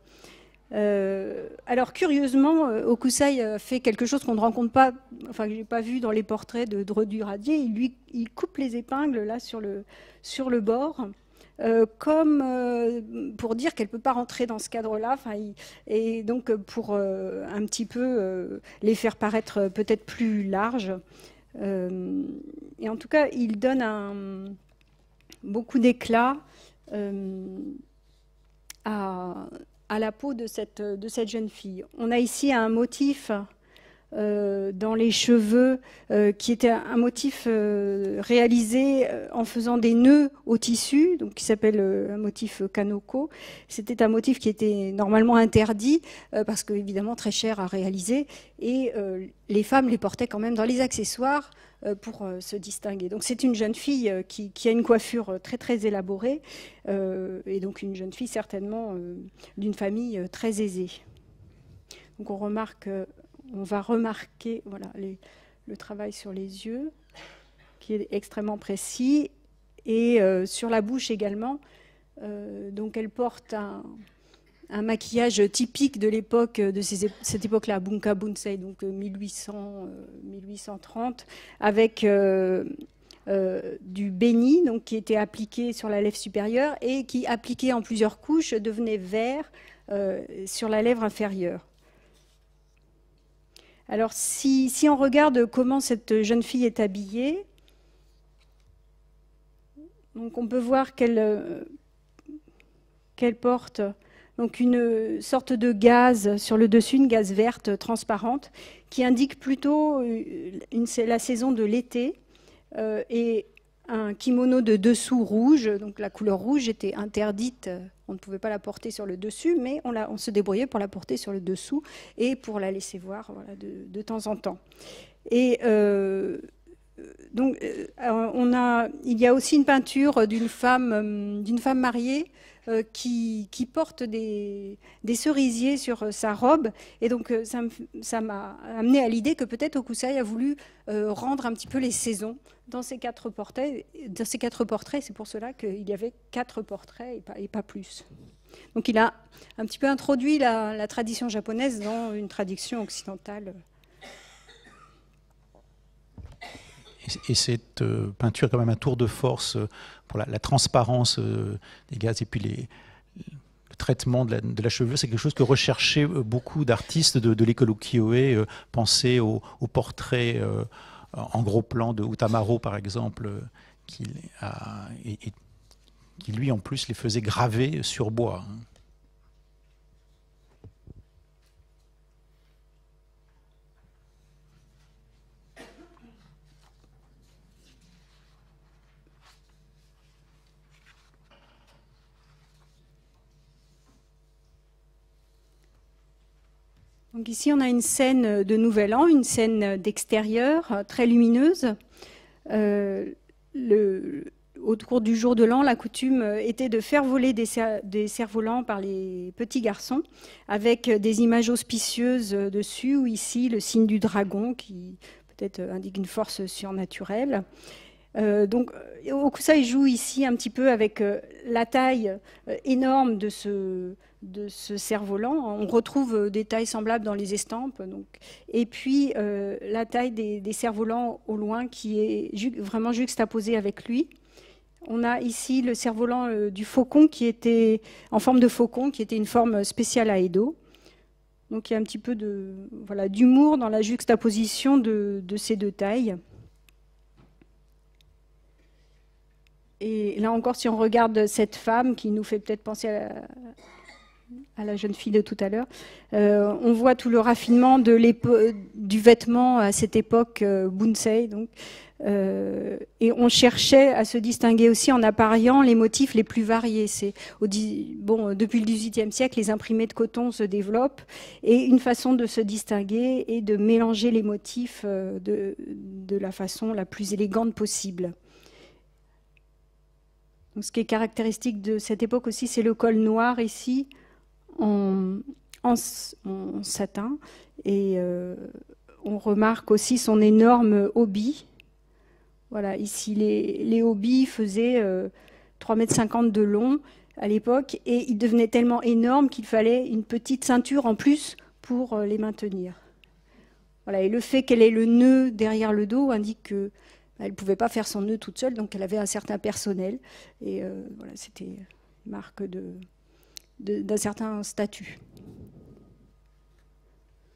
Euh, alors curieusement, euh, Okusai fait quelque chose qu'on ne rencontre pas, enfin que n'ai pas vu dans les portraits de Dreduradier. Radier. Il, lui, il coupe les épingles là sur le, sur le bord. comme pour dire qu'elle ne peut pas rentrer dans ce cadre-là, et donc pour un petit peu les faire paraître peut-être plus larges. Euh, et en tout cas, il donne beaucoup d'éclat euh, à, la peau de cette jeune fille. On a ici un motif euh, dans les cheveux, euh, qui était un, motif euh, réalisé en faisant des nœuds au tissu, donc qui s'appelle un motif Kanoko. C'était un motif qui était normalement interdit parce qu'évidemment très cher à réaliser, et les femmes les portaient quand même dans les accessoires pour se distinguer. Donc c'est une jeune fille qui, qui, a une coiffure très très élaborée, et donc une jeune fille certainement d'une famille très aisée. Donc on remarque on va remarquer voilà, le travail sur les yeux, qui est extrêmement précis, et euh, sur la bouche également. Euh, donc elle porte un, maquillage typique de l'époque, de cette époque-là, Bunka Bunsei, donc 1800, euh, 1830, avec du béni, donc qui était appliqué sur la lèvre supérieure et qui, appliqué en plusieurs couches, devenait vert sur la lèvre inférieure. Alors si, on regarde comment cette jeune fille est habillée, donc on peut voir qu'elle euh, porte donc une sorte de gaz sur le dessus, une gaz verte transparente, qui indique plutôt euh, la saison de l'été. Euh, et un kimono de dessous rouge, donc la couleur rouge était interdite, on ne pouvait pas la porter sur le dessus, mais on, se débrouillait pour la porter sur le dessous et pour la laisser voir de, temps en temps. Et euh, donc, euh, il y a aussi une peinture d'une femme, euh, d'une femme mariée euh, qui, porte des, cerisiers sur euh, sa robe. Et donc, euh, ça m'a amené à l'idée que peut-être Okusai a voulu rendre un petit peu les saisons dans ces quatre portraits. Dans ces quatre portraits, c'est pour cela qu'il y avait quatre portraits et pas, plus. Donc, il a un petit peu introduit la tradition japonaise dans une tradition occidentale. et, cette euh, peinture est quand même un tour de force euh, pour la, transparence euh, des gaz et puis le traitement de la, de chevelure, c'est quelque chose que recherchaient beaucoup d'artistes de, l'école Ukiyo-e, Pensez au, au portrait en gros plan de Utamaro, par exemple, qui, qui lui, en plus, les faisait graver sur bois. Hein. ici, on a une scène euh, de Nouvel An, une scène euh, d'extérieur euh, très lumineuse. au cours du jour de l'an, la coutume était de faire voler des, des cerfs-volants par les petits garçons, avec des images auspicieuses dessus, ou ici le signe du dragon qui peut-être indique une force surnaturelle. Euh, donc, euh, Okusa joue ici un petit peu avec euh, la taille énorme de ce, cerf-volant. On retrouve des tailles semblables dans les estampes. Donc. Et puis la taille des, des cerfs-volants au loin qui est vraiment juxtaposée avec lui. On a ici le cerf-volant du faucon qui était en forme de faucon, qui était une forme spéciale à Edo. Donc il y a un petit peu d'humour dans la juxtaposition de ces deux tailles. Et là encore, si on regarde cette femme qui nous fait peut-être penser à la, jeune fille de tout à l'heure, euh, on voit tout le raffinement de du vêtement à cette époque euh, Bunsei. Donc, euh, et on cherchait à se distinguer aussi en appariant les motifs les plus variés. depuis le XVIIIe siècle, les imprimés de coton se développent et une façon de se distinguer et de mélanger les motifs de la façon la plus élégante possible ce qui est caractéristique de cette époque aussi, c'est le col noir ici en, satin. Et euh, on remarque aussi son énorme hobby. Voilà, ici, les, les hobbies faisaient 3,50 euh, m de long à l'époque et ils devenaient tellement énormes qu'il fallait une petite ceinture en plus pour euh, les maintenir. Voilà, et le fait qu'elle ait le nœud derrière le dos indique que elle ne pouvait pas faire son nœud toute seule, donc elle avait un certain personnel. Et euh, voilà, c'était une marque d'un certain statut.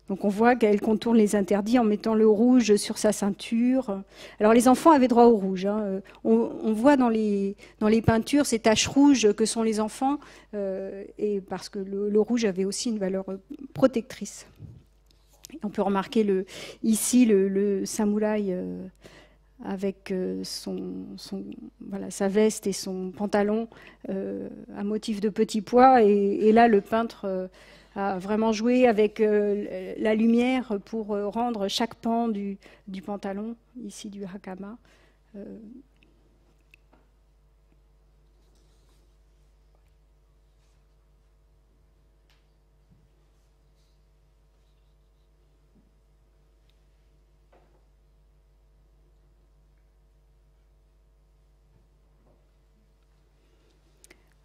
Donc on voit qu'elle contourne les interdits en mettant le rouge sur sa ceinture. Alors les enfants avaient droit au rouge. Hein. Euh, on, voit dans les, dans les peintures ces taches rouges que sont les enfants, euh, et parce que le, rouge avait aussi une valeur protectrice. On peut remarquer le, ici le, le samouraï avec euh, sa veste et son pantalon euh, à motif de petits pois. Et, là, le peintre euh, a vraiment joué avec la lumière pour rendre chaque pan du, pantalon, ici du hakama,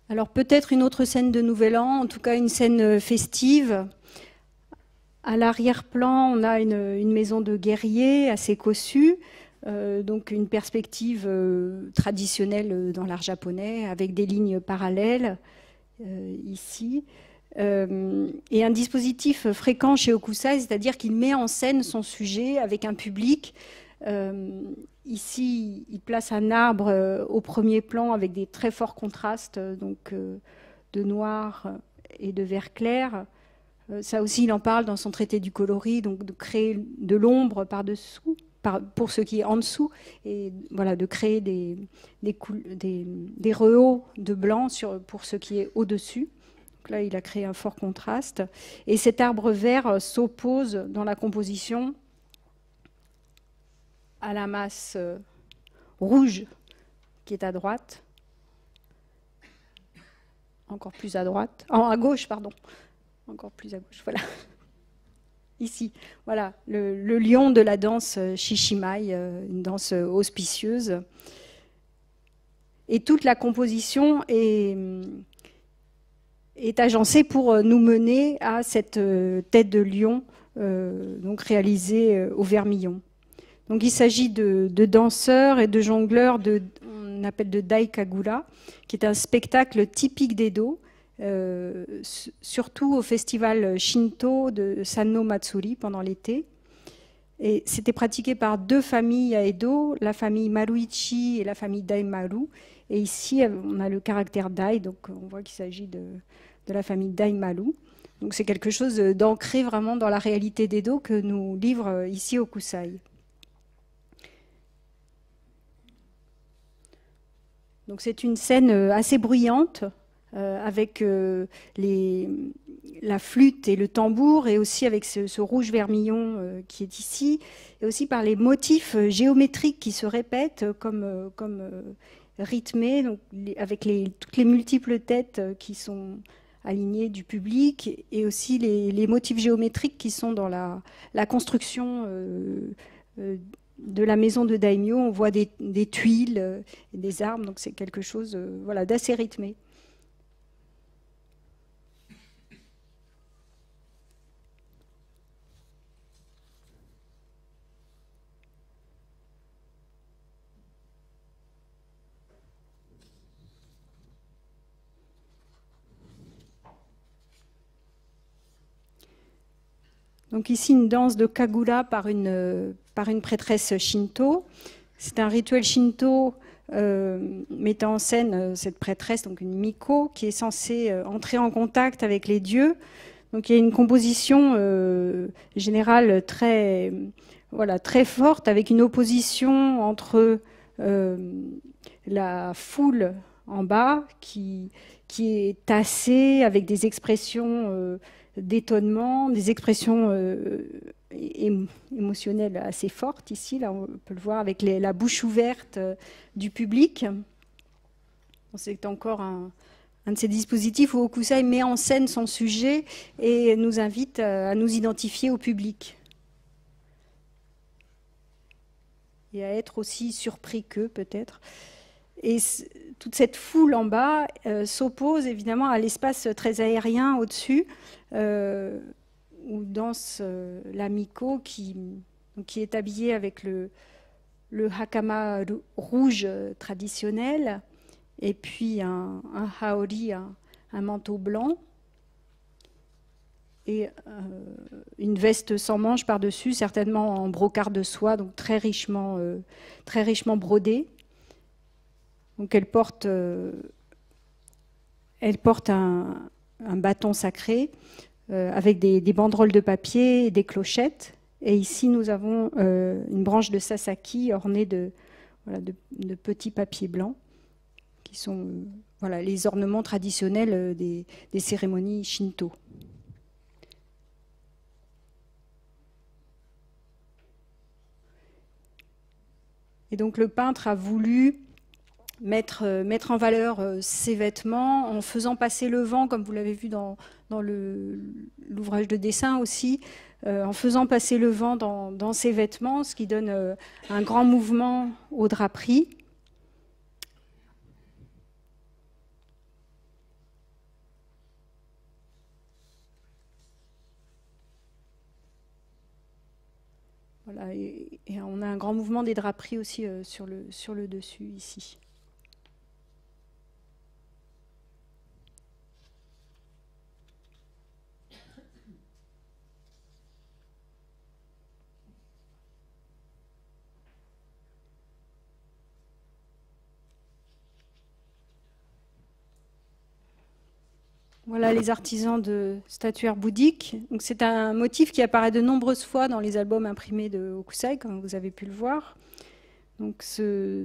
Alors peut-être une autre scène de Nouvel An, en tout cas une scène euh, festive. À l'arrière-plan, on a une, maison de guerriers assez cossue, euh, donc une perspective euh, traditionnelle dans l'art japonais, avec des lignes parallèles ici, et un dispositif fréquent chez Okusai, c'est-à-dire qu'il met en scène son sujet avec un public euh, ici, il place un arbre euh, au premier plan avec des très forts contrastes euh, donc, de noir et de vert clair. ça aussi, il en parle dans son traité du coloris, donc de créer de l'ombre par-dessous pour ce qui est en dessous, et voilà, de créer des, des, des, rehauts de blanc sur, pour ce qui est au-dessus. Là, il a créé un fort contraste. Et cet arbre vert s'oppose dans la composition à la masse euh, rouge qui est à droite, encore plus à droite, en ah, à gauche, pardon, encore plus à gauche, voilà. [LAUGHS] Ici, voilà, le, lion de la danse euh, Shishimai, euh, une danse auspicieuse. Et toute la composition est, agencée pour nous mener à cette tête de lion, donc réalisée au vermillon. Donc il s'agit de, danseurs et de jongleurs, de, on appelle de Daikagura, qui est un spectacle typique d'Edo, euh, surtout au festival Shinto de Sanno Matsuri pendant l'été. Et c'était pratiqué par deux familles à Edo, la famille Maruichi et la famille Daimaru. Et ici, on a le caractère Dai, donc on voit qu'il s'agit de, la famille Daimaru. Donc c'est quelque chose d'ancré vraiment dans la réalité d'Edo que nous livre euh, ici au Kusai. Donc c'est une scène euh, assez bruyante euh, avec euh, la flûte et le tambour et aussi avec ce, rouge vermillon qui est ici et aussi par les motifs géométriques qui se répètent comme, rythmés donc, avec les, toutes les multiples têtes qui sont alignées du public et aussi les, motifs géométriques qui sont dans la, la construction de la maison de Daimyo, on voit des, des tuiles, euh, des arbres, donc c'est quelque chose euh, voilà, d'assez rythmé. Donc ici, une danse de Kagura par une, euh, par une prêtresse shinto. C'est un rituel shinto euh, mettant en scène euh, cette prêtresse, donc une Miko, qui est censée entrer en contact avec les dieux. Donc il y a une composition générale très, voilà, très forte, avec une opposition entre la foule en bas, qui, qui est tassée avec des expressions d'étonnement, des expressions euh, émotionnelles assez fortes. ici, là on peut le voir avec la bouche ouverte euh, du public. C'est encore un, de ces dispositifs où Okusai met en scène son sujet et nous invite euh, à, nous identifier au public. Et à être aussi surpris qu'eux peut-être. Et toute cette foule en bas s'oppose évidemment à l'espace très aérien au-dessus euh, où danse euh, l'amiko qui, qui est habillé avec le, le hakama rouge euh, traditionnel et puis un, haori, un, manteau blanc et une veste sans manches par-dessus, certainement en brocart de soie, donc très richement, très richement brodée. Donc elle porte, elle porte un, un bâton sacré euh, avec des, banderoles de papier et des clochettes. Et ici, nous avons euh, une branche de Sasaki ornée de, de, petits papiers blancs qui sont euh, voilà, les ornements traditionnels des, cérémonies shinto. Et donc le peintre a voulu euh, mettre, en valeur ses euh, vêtements en faisant passer le vent, comme vous l'avez vu dans, dans l'ouvrage de dessin aussi, euh, en faisant passer le vent dans, dans ses vêtements, ce qui donne un grand mouvement aux draperies. Voilà, et, on a un grand mouvement des draperies aussi sur, le, sur le dessus ici. Voilà les artisans de statuaires bouddhiques. C'est un motif qui apparaît de nombreuses fois dans les albums imprimés de Hokusai, comme vous avez pu le voir. Donc ce,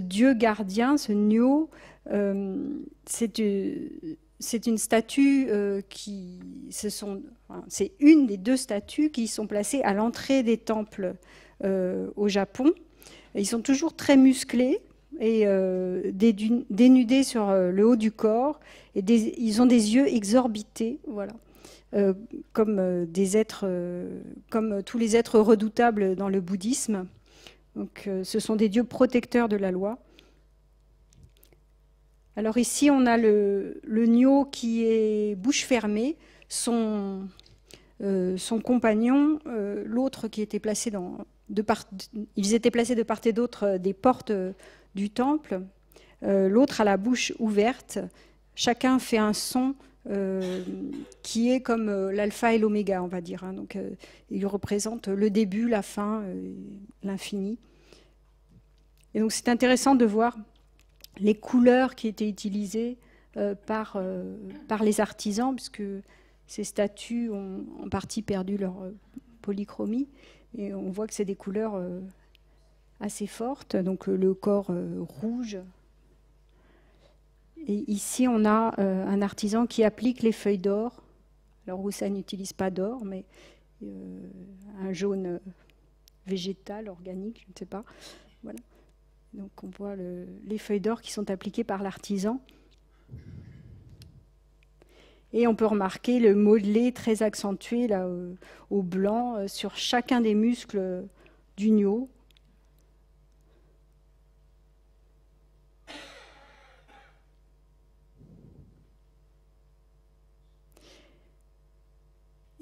dieu gardien, ce Nyo, euh, euh, c'est une, statue euh, qui, c'est une des deux statues qui sont placées à l'entrée des temples au Japon. Ils sont toujours très musclés, et euh, dénudés sur euh, le haut du corps. Et ils ont des yeux exorbités, voilà, euh, comme des êtres, comme tous les êtres redoutables dans le bouddhisme. Donc, ce sont des dieux protecteurs de la loi. Alors ici, on a le, le qui est bouche fermée. Son, compagnon, l'autre qui était placé dans, ils étaient placés de part et d'autre des portes du temple, euh, l'autre à la bouche ouverte. Chacun fait un son euh, qui est comme euh, l'alpha et l'oméga, on va dire. Hein. Donc, il représente le début, la fin, l'infini. Et donc, c'est intéressant de voir les couleurs qui étaient utilisées par, par les artisans, puisque ces statues ont en partie perdu leur polychromie. Et on voit que c'est des couleurs assez forte, donc euh, le corps euh, rouge. Et ici, on a euh, un artisan qui applique les feuilles d'or. Alors Roussin n'utilise pas d'or, mais un jaune végétal, organique, je ne sais pas. Voilà. Donc on voit les feuilles d'or qui sont appliquées par l'artisan. Et on peut remarquer le modelé très accentué là, au, blanc sur chacun des muscles du gnot.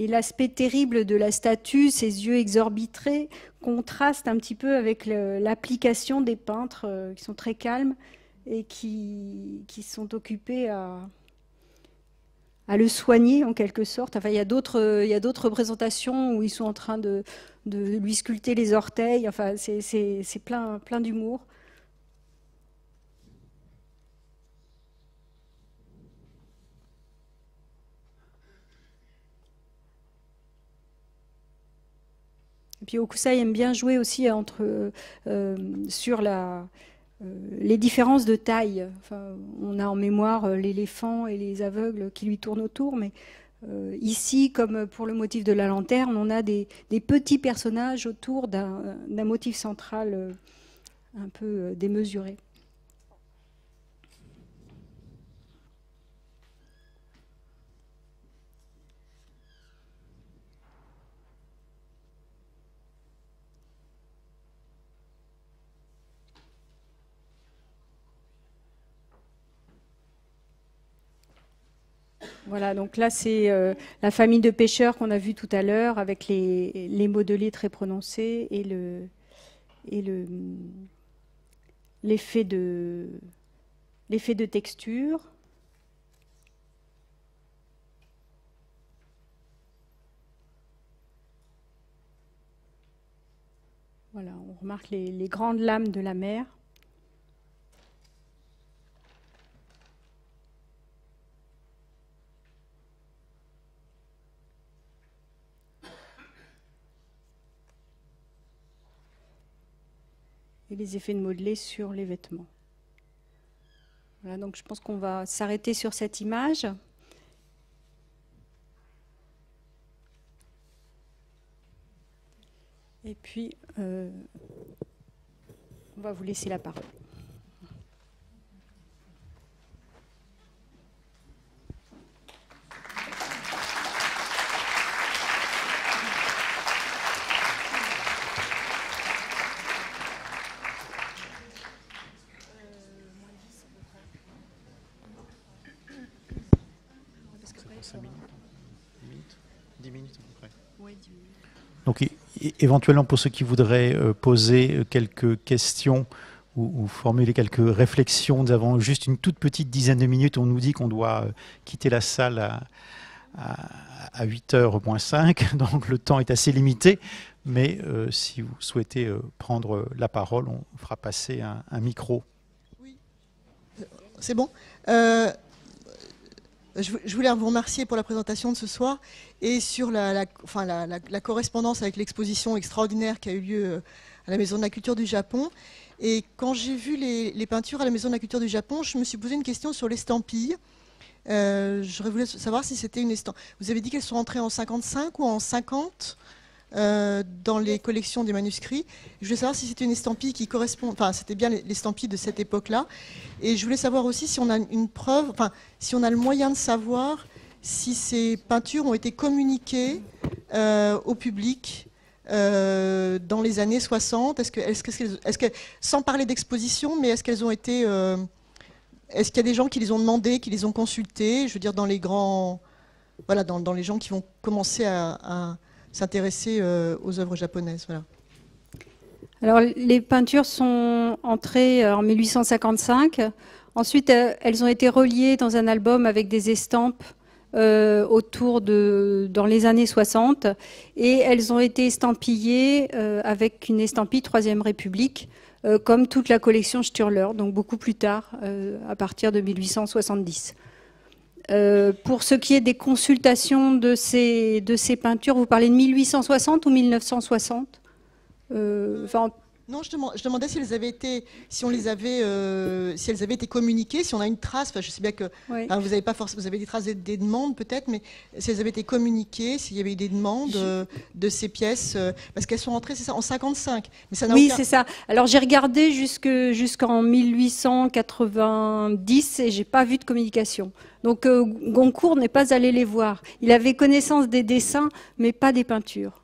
Et l'aspect terrible de la statue, ses yeux exorbitrés, contraste un petit peu avec l'application des peintres euh, qui sont très calmes et qui, qui sont occupés à, à le soigner en quelque sorte. Enfin, il y a d'autres, euh, représentations où ils sont en train de, de lui sculpter les orteils. Enfin, c'est plein, plein d'humour. Et puis Okusai aime bien jouer aussi entre, euh, sur la, euh, les différences de taille. on a en mémoire euh, l'éléphant et les aveugles qui lui tournent autour, mais ici, comme pour le motif de la lanterne, on a des petits personnages autour d'un motif central un peu démesuré. Voilà, donc là, c'est euh, la famille de pêcheurs qu'on a vue tout à l'heure, avec les, de lit très prononcés et l'effet de l'effet de texture. Voilà, on remarque les grandes lames de la mer. et les effets de modelé sur les vêtements. Voilà, donc je pense qu'on va s'arrêter sur cette image. Et puis, euh, on va vous laisser la parole. éventuellement, pour ceux qui voudraient euh, poser euh, quelques questions ou, formuler quelques réflexions, nous avons juste une toute petite dizaine de minutes. On nous dit qu'on doit euh, quitter la salle à, 8h-5, [LAUGHS] donc le temps est assez limité. Mais si vous souhaitez prendre la parole, on fera passer un, micro. Oui, c'est bon. Euh, je voulais vous remercier pour la présentation de ce soir et sur la, la, correspondance avec l'exposition extraordinaire qui a eu lieu euh, à la Maison de la Culture du Japon. Et quand j'ai vu les, peintures à la Maison de la Culture du Japon, je me suis posé une question sur l'estampille. Euh, J'aurais voulu savoir si c'était une estampille. Vous avez dit qu'elles sont entrées en 55 ou en 50 euh, dans les collections des manuscrits. Je voulais savoir si c'était une estampille qui correspond, enfin c'était bien l'estampille de cette époque-là. Et je voulais savoir aussi si on a une preuve, enfin si on a le moyen de savoir si ces peintures ont été communiquées euh, au public euh, dans les années 60 Est-ce que, est que, est que, sans parler d'exposition, mais est-ce qu'elles ont été, est-ce qu'il y a des gens qui les ont demandées, qui les ont consultées Je veux dire dans les grands, voilà, dans, les gens qui vont commencer à s'intéresser euh, aux œuvres japonaises. Alors, les peintures sont entrées euh, en 1855. Ensuite, euh, elles ont été reliées dans un album avec des estampes autour de dans les années 60 et elles ont été estampillées avec une estampille Troisième République comme toute la collection Sturler, donc beaucoup plus tard, à partir de 1870. Euh, pour ce qui est des consultations de ces, de ces peintures, vous parlez de 1860 ou 1960 non, je, demandais si elles avaient été, si on les avait, euh, si elles avaient été communiquées, si on a une trace. je sais bien que vous avez pas forcément, vous avez des traces des, demandes peut-être, mais si elles avaient été communiquées, s'il y avait eu des demandes euh, de ces pièces, euh, parce qu'elles sont rentrées, c'est ça, en 55. Mais oui, c'est ça. Alors j'ai regardé jusque jusqu'en 1890 et j'ai pas vu de communication. Donc Goncourt n'est pas allé les voir. Il avait connaissance des dessins, mais pas des peintures.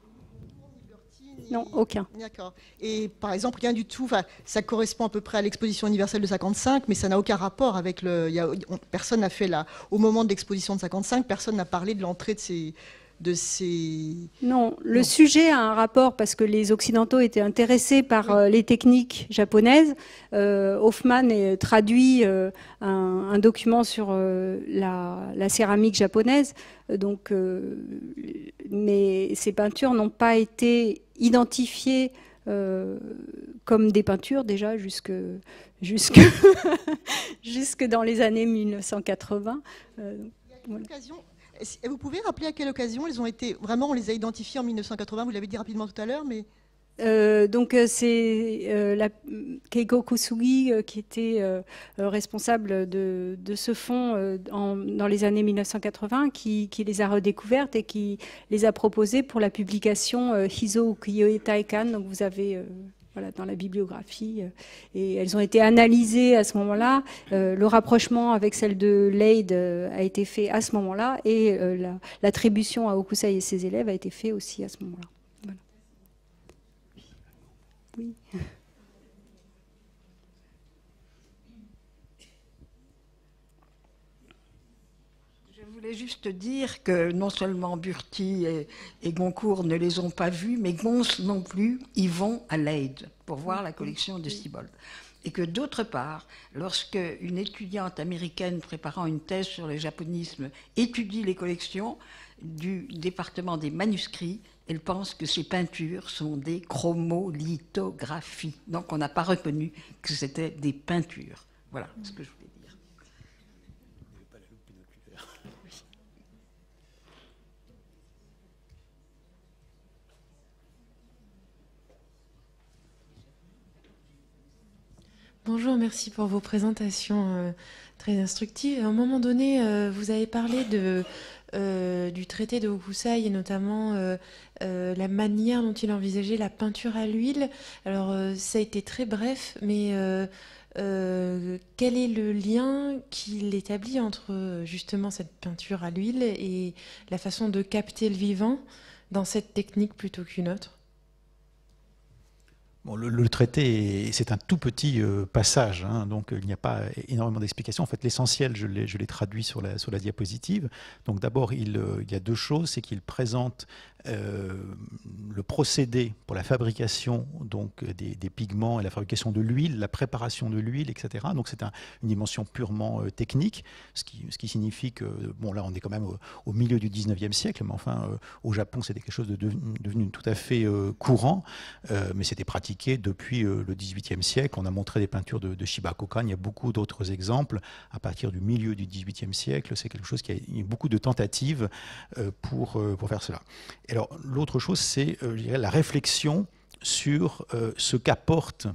Non, aucun. D'accord. Et par exemple, rien du tout, ça correspond à peu près à l'exposition universelle de 55, mais ça n'a aucun rapport avec le... personne n'a fait là. Au moment de l'exposition de 55, personne n'a parlé de l'entrée de ces ces... Non, le sujet a un rapport parce que les Occidentaux étaient intéressés par euh, les techniques japonaises. Euh, Hoffman traduit euh, un, document sur la, céramique japonaise. Donc, mais ces peintures n'ont pas été identifiées comme des peintures déjà jusque, jusque, [LAUGHS] jusque dans les années 1980. Il vous pouvez rappeler à quelle occasion ils ont été vraiment on les a identifiés en 1980. Vous l'avez dit rapidement tout à l'heure, mais euh, donc euh, c'est euh, la keiko qui était responsable de, ce fonds dans les années 1980 qui, les a redécouvertes et qui les a proposées pour la publication Hizo Ukiyo Taikan. Donc vous avez dans la bibliographie. Euh, et elles ont été analysées à ce moment-là. Euh, le rapprochement avec celle de Leyde euh, a été fait à ce moment-là et l'attribution à Okusai et ses élèves a été fait aussi à ce moment-là. juste dire que non seulement Burti et, Goncourt ne les ont pas vus, mais Gons non plus, ils vont à Leyde pour voir la collection de Siebold. Et que d'autre part, lorsque une étudiante américaine préparant une thèse sur le japonisme étudie les collections du département des manuscrits, elle pense que ces peintures sont des chromolithographies. Donc on n'a pas reconnu que c'était des peintures. Voilà ce que je voulais. Bonjour, merci pour vos présentations euh, très instructives. À un moment donné, euh, vous avez parlé euh, du traité de Hokusai et notamment la manière dont il envisageait la peinture à l'huile. Alors, ça a été très bref, mais quel est le lien qu'il établit entre justement cette peinture à l'huile et la façon de capter le vivant dans cette technique plutôt qu'une autre le, traité, c'est un tout petit euh, passage, hein, donc euh, il n'y a pas énormément d'explications. En fait, l'essentiel, je l'ai traduit sur la, diapositive. Donc d'abord, euh, il, y a deux choses, c'est qu'il présente euh, le procédé pour la fabrication donc, des, pigments et la fabrication de l'huile, la préparation de l'huile, etc. Donc c'est une dimension purement euh, technique, ce qui, signifie que, bon là on est quand même au, milieu du 19e siècle, mais enfin euh, au Japon c'était quelque chose de devenu, tout à fait courant, mais c'était pratiqué depuis le 18e siècle. On a montré des peintures de, Shiba Kokan, il y a beaucoup d'autres exemples à partir du milieu du 18e siècle, c'est quelque chose qui a eu beaucoup de tentatives pour, pour faire cela l'autre chose, c'est euh, la réflexion sur euh, ce qu'apporte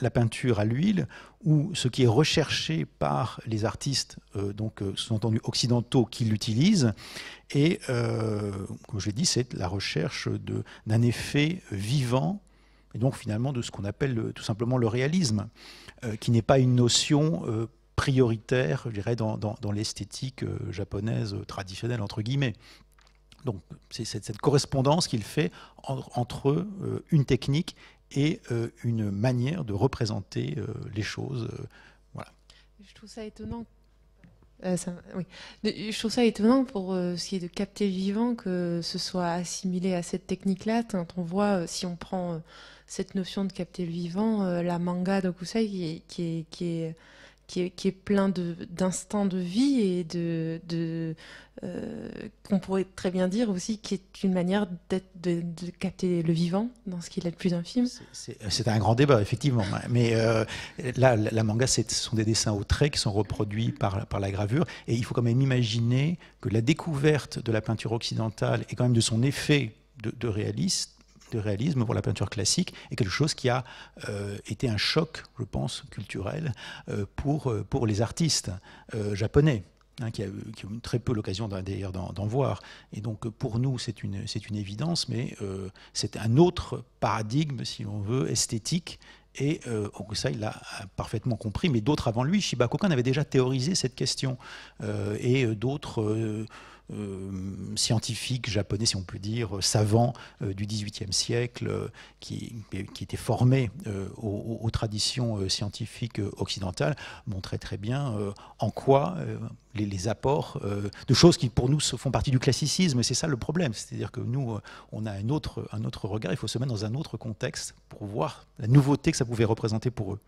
la peinture à l'huile ou ce qui est recherché par les artistes, euh, donc sous entendu occidentaux, qui l'utilisent. Et comme je l'ai dit, c'est la recherche d'un effet vivant, et donc finalement de ce qu'on appelle tout simplement le réalisme, qui n'est pas une notion prioritaire, je dirais, dans, dans l'esthétique japonaise traditionnelle, entre guillemets. Donc c'est cette, correspondance qu'il fait entre euh, une technique et euh, une manière de représenter euh, les choses. voilà. Je trouve ça étonnant. oui. Je trouve ça étonnant pour ce qui est de capter le vivant que ce soit assimilé à cette technique-là. On voit, si on prend cette notion de capter le vivant, la manga de Kusai qui qui est, qui est qui est, plein d'instants de, vie et de, euh, qu'on pourrait très bien dire aussi qui est une manière de, capter le vivant dans ce qu'il est de plus infime. Euh, c'est un grand débat, effectivement. Mais euh, là, la manga, ce sont des dessins au trait qui sont reproduits par, la gravure. Et il faut quand même imaginer que la découverte de la peinture occidentale et quand même de son effet de réaliste de réalisme pour la peinture classique est quelque chose qui a euh, été un choc, je pense, culturel euh, pour, euh, pour les artistes japonais. Hein, qui, ont très peu l'occasion d'en voir. Et donc pour nous, c'est une, une évidence, mais c'est un autre paradigme, si on veut, esthétique et euh, il l'a parfaitement compris, mais d'autres avant lui, Shiba Kokan avait déjà théorisé cette question. et d'autres, euh, scientifique japonais, si on peut dire, savant euh, du XVIIIe siècle, euh, qui, qui, était formé aux, traditions scientifiques occidentales, montrait très bien en quoi les, apports de choses qui pour nous font partie du classicisme. c'est ça le problème. C'est-à-dire que nous, on a un autre, un autre regard, il faut se mettre dans un autre contexte pour voir la nouveauté que ça pouvait représenter pour eux.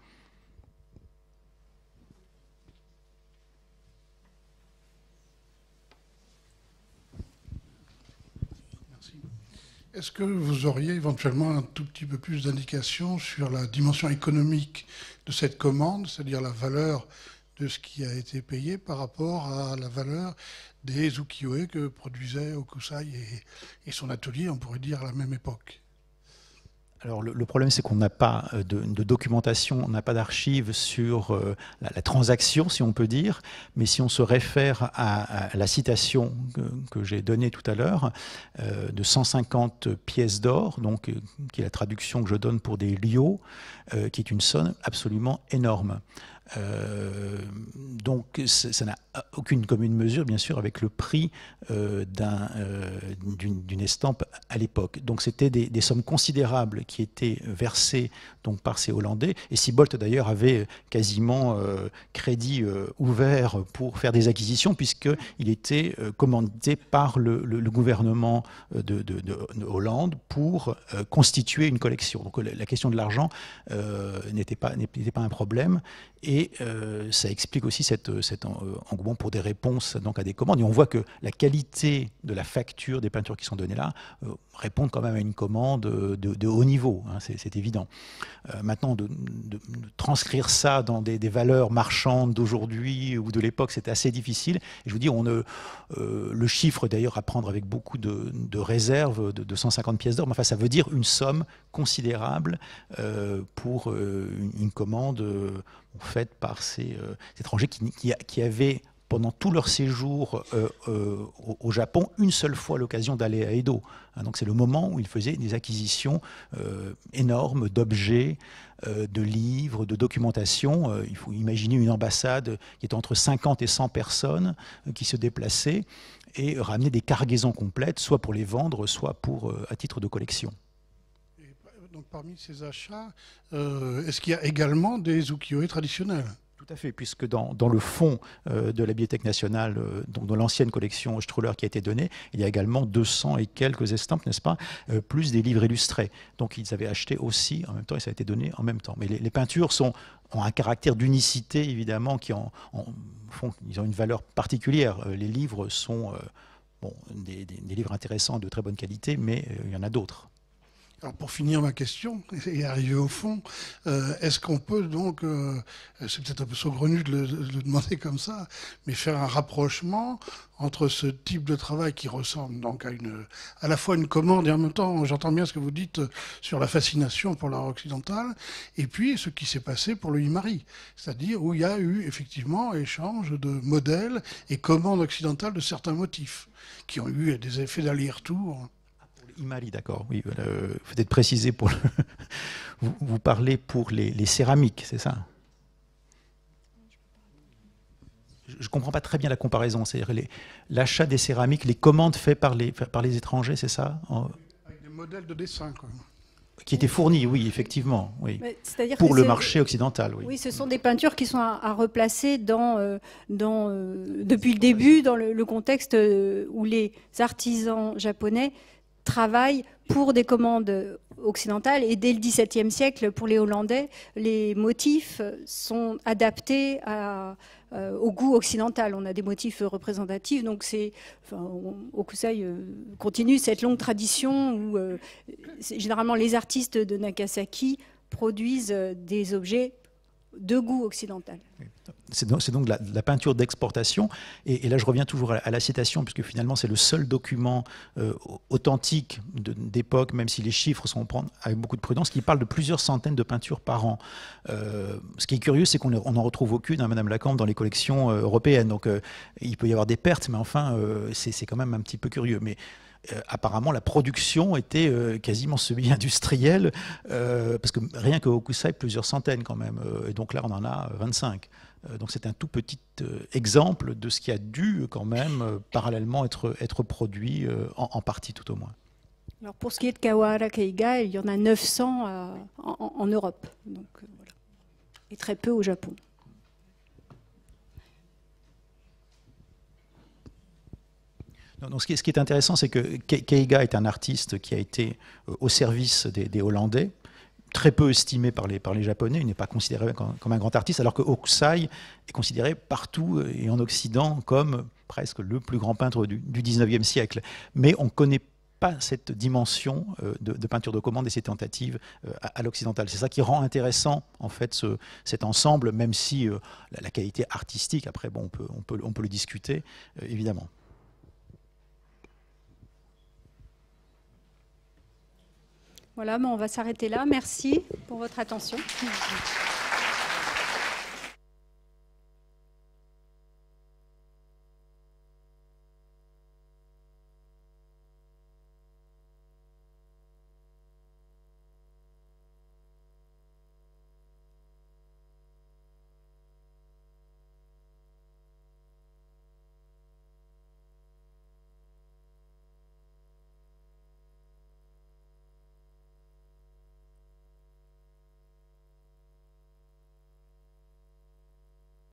Est-ce que vous auriez éventuellement un tout petit peu plus d'indications sur la dimension économique de cette commande, c'est-à-dire la valeur de ce qui a été payé par rapport à la valeur des ukiyo que produisait Okusai et son atelier, on pourrait dire, à la même époque alors le, problème, c'est qu'on n'a pas euh, de, documentation, on n'a pas d'archives sur euh, la, transaction, si on peut dire, mais si on se réfère à, la citation que, j'ai donnée tout à l'heure, euh, de 150 pièces d'or, donc qui est la traduction que je donne pour des lios, qui est une somme absolument énorme. donc ça n'a aucune commune mesure, bien sûr, avec le prix euh, d'un euh, d'une estampe à l'époque. Donc c'était des, sommes considérables qui étaient versées donc, par ces Hollandais. Et Sibolt, d'ailleurs, avait quasiment euh, crédit ouvert pour faire des acquisitions, puisqu'il était commandé par le, gouvernement de, Hollande pour constituer une collection. Donc la, question de l'argent n'était pas, pas, un problème. Et ça explique aussi cette, cet engouement bon, pour des réponses donc, à des commandes. Et on voit que la qualité de la facture des peintures qui sont données là euh, répond quand même à une commande euh, de, haut niveau, hein, c'est évident. Euh, maintenant, de, transcrire ça dans des, valeurs marchandes d'aujourd'hui ou de l'époque, c'est assez difficile. je vous dis, on, le chiffre d'ailleurs à prendre avec beaucoup de, réserves de, 150 pièces d'or, enfin, ça veut dire une somme considérable pour une, commande faite par ces, étrangers qui avaient pendant tout leur séjour euh, euh, au, Japon une seule fois l'occasion d'aller à Edo. Hein, donc c'est le moment où ils faisaient des acquisitions euh, énormes d'objets, de livres, de documentation. il faut imaginer une ambassade qui était entre 50 et 100 personnes qui se déplaçaient et ramenaient des cargaisons complètes, soit pour les vendre, soit pour, à titre de collection. donc parmi ces achats, est-ce qu'il y a également des ukiyo-e traditionnels tout à fait, puisque dans, le fond euh, de la Bibliothèque nationale, euh, dans l'ancienne collection Struller qui a été donnée, il y a également 200 et quelques estampes, n'est-ce pas, euh, plus des livres illustrés. Donc ils avaient acheté aussi en même temps et ça a été donné en même temps. Mais les, peintures sont, ont un caractère d'unicité, évidemment, qui en, font, ils ont une valeur particulière. Les livres sont des, livres intéressants de très bonne qualité, mais il y en a d'autres. Alors pour finir ma question et arriver au fond, euh, est-ce qu'on peut donc, euh, c'est peut-être un peu saugrenu de le, demander comme ça, mais faire un rapprochement entre ce type de travail qui ressemble donc à une, à la fois une commande et en même temps, j'entends bien ce que vous dites euh, sur la fascination pour l'art occidental, et puis ce qui s'est passé pour le Imari, c'est-à-dire où il y a eu effectivement échange de modèles et commandes occidentales de certains motifs qui ont eu des effets daller retour Imari, d'accord. Oui, euh, être précisé pour [LAUGHS] vous, parlez pour les, céramiques, c'est ça je ne comprends pas très bien la comparaison. C'est-à-dire l'achat des céramiques, les commandes faites par les, étrangers, c'est ça Avec des modèles de dessin, quoi. Qui étaient fournis, oui, effectivement, oui. pour le marché occidental, oui. Oui, ce sont des peintures qui sont à, replacer dans, euh, euh, depuis le début, dans le contexte euh, où les artisans japonais travail pour des commandes occidentales et dès le XVIIe siècle, pour les Hollandais, les motifs sont adaptés euh, au goût occidental. On a des motifs représentatifs, donc c'est, Okusai euh, continue cette longue tradition où euh, généralement les artistes de Nagasaki produisent des objets de goût occidental. C'est donc, la, peinture d'exportation. Et, là, je reviens toujours à, la citation, puisque finalement, c'est le seul document euh, authentique d'époque, même si les chiffres sont prendre avec beaucoup de prudence, qui parle de plusieurs centaines de peintures par an. Euh, ce qui est curieux, c'est qu'on n'en retrouve aucune, hein, Madame Lacan dans les collections euh, européennes. Donc, il peut y avoir des pertes, mais enfin, c'est quand même un petit peu curieux. Mais euh, apparemment la production était euh, quasiment semi-industrielle, euh, parce que rien que Hokusai, plusieurs centaines quand même. et donc là, on en a 25. Donc c'est un tout petit exemple de ce qui a dû quand même parallèlement être, produit en, partie tout au moins. Alors pour ce qui est de Kawara Keiga, il y en a 900 en, Europe et très peu au Japon. Donc, ce, qui, est intéressant, c'est que Keiga est un artiste qui a été euh, au service des, Hollandais, très peu estimé par les, par les Japonais, il n'est pas considéré comme, un grand artiste, alors que Hokusai est considéré partout euh, et en Occident comme presque le plus grand peintre du, XIXe 19e siècle. Mais on ne connaît pas cette dimension euh, de, peinture de commande et ses tentatives à, l'occidental. C'est ça qui rend intéressant en fait cet ensemble, même si la, qualité artistique, après bon, on, peut, on, peut, on peut le discuter, évidemment. Voilà, mais ben, on va s'arrêter là. Merci pour votre attention.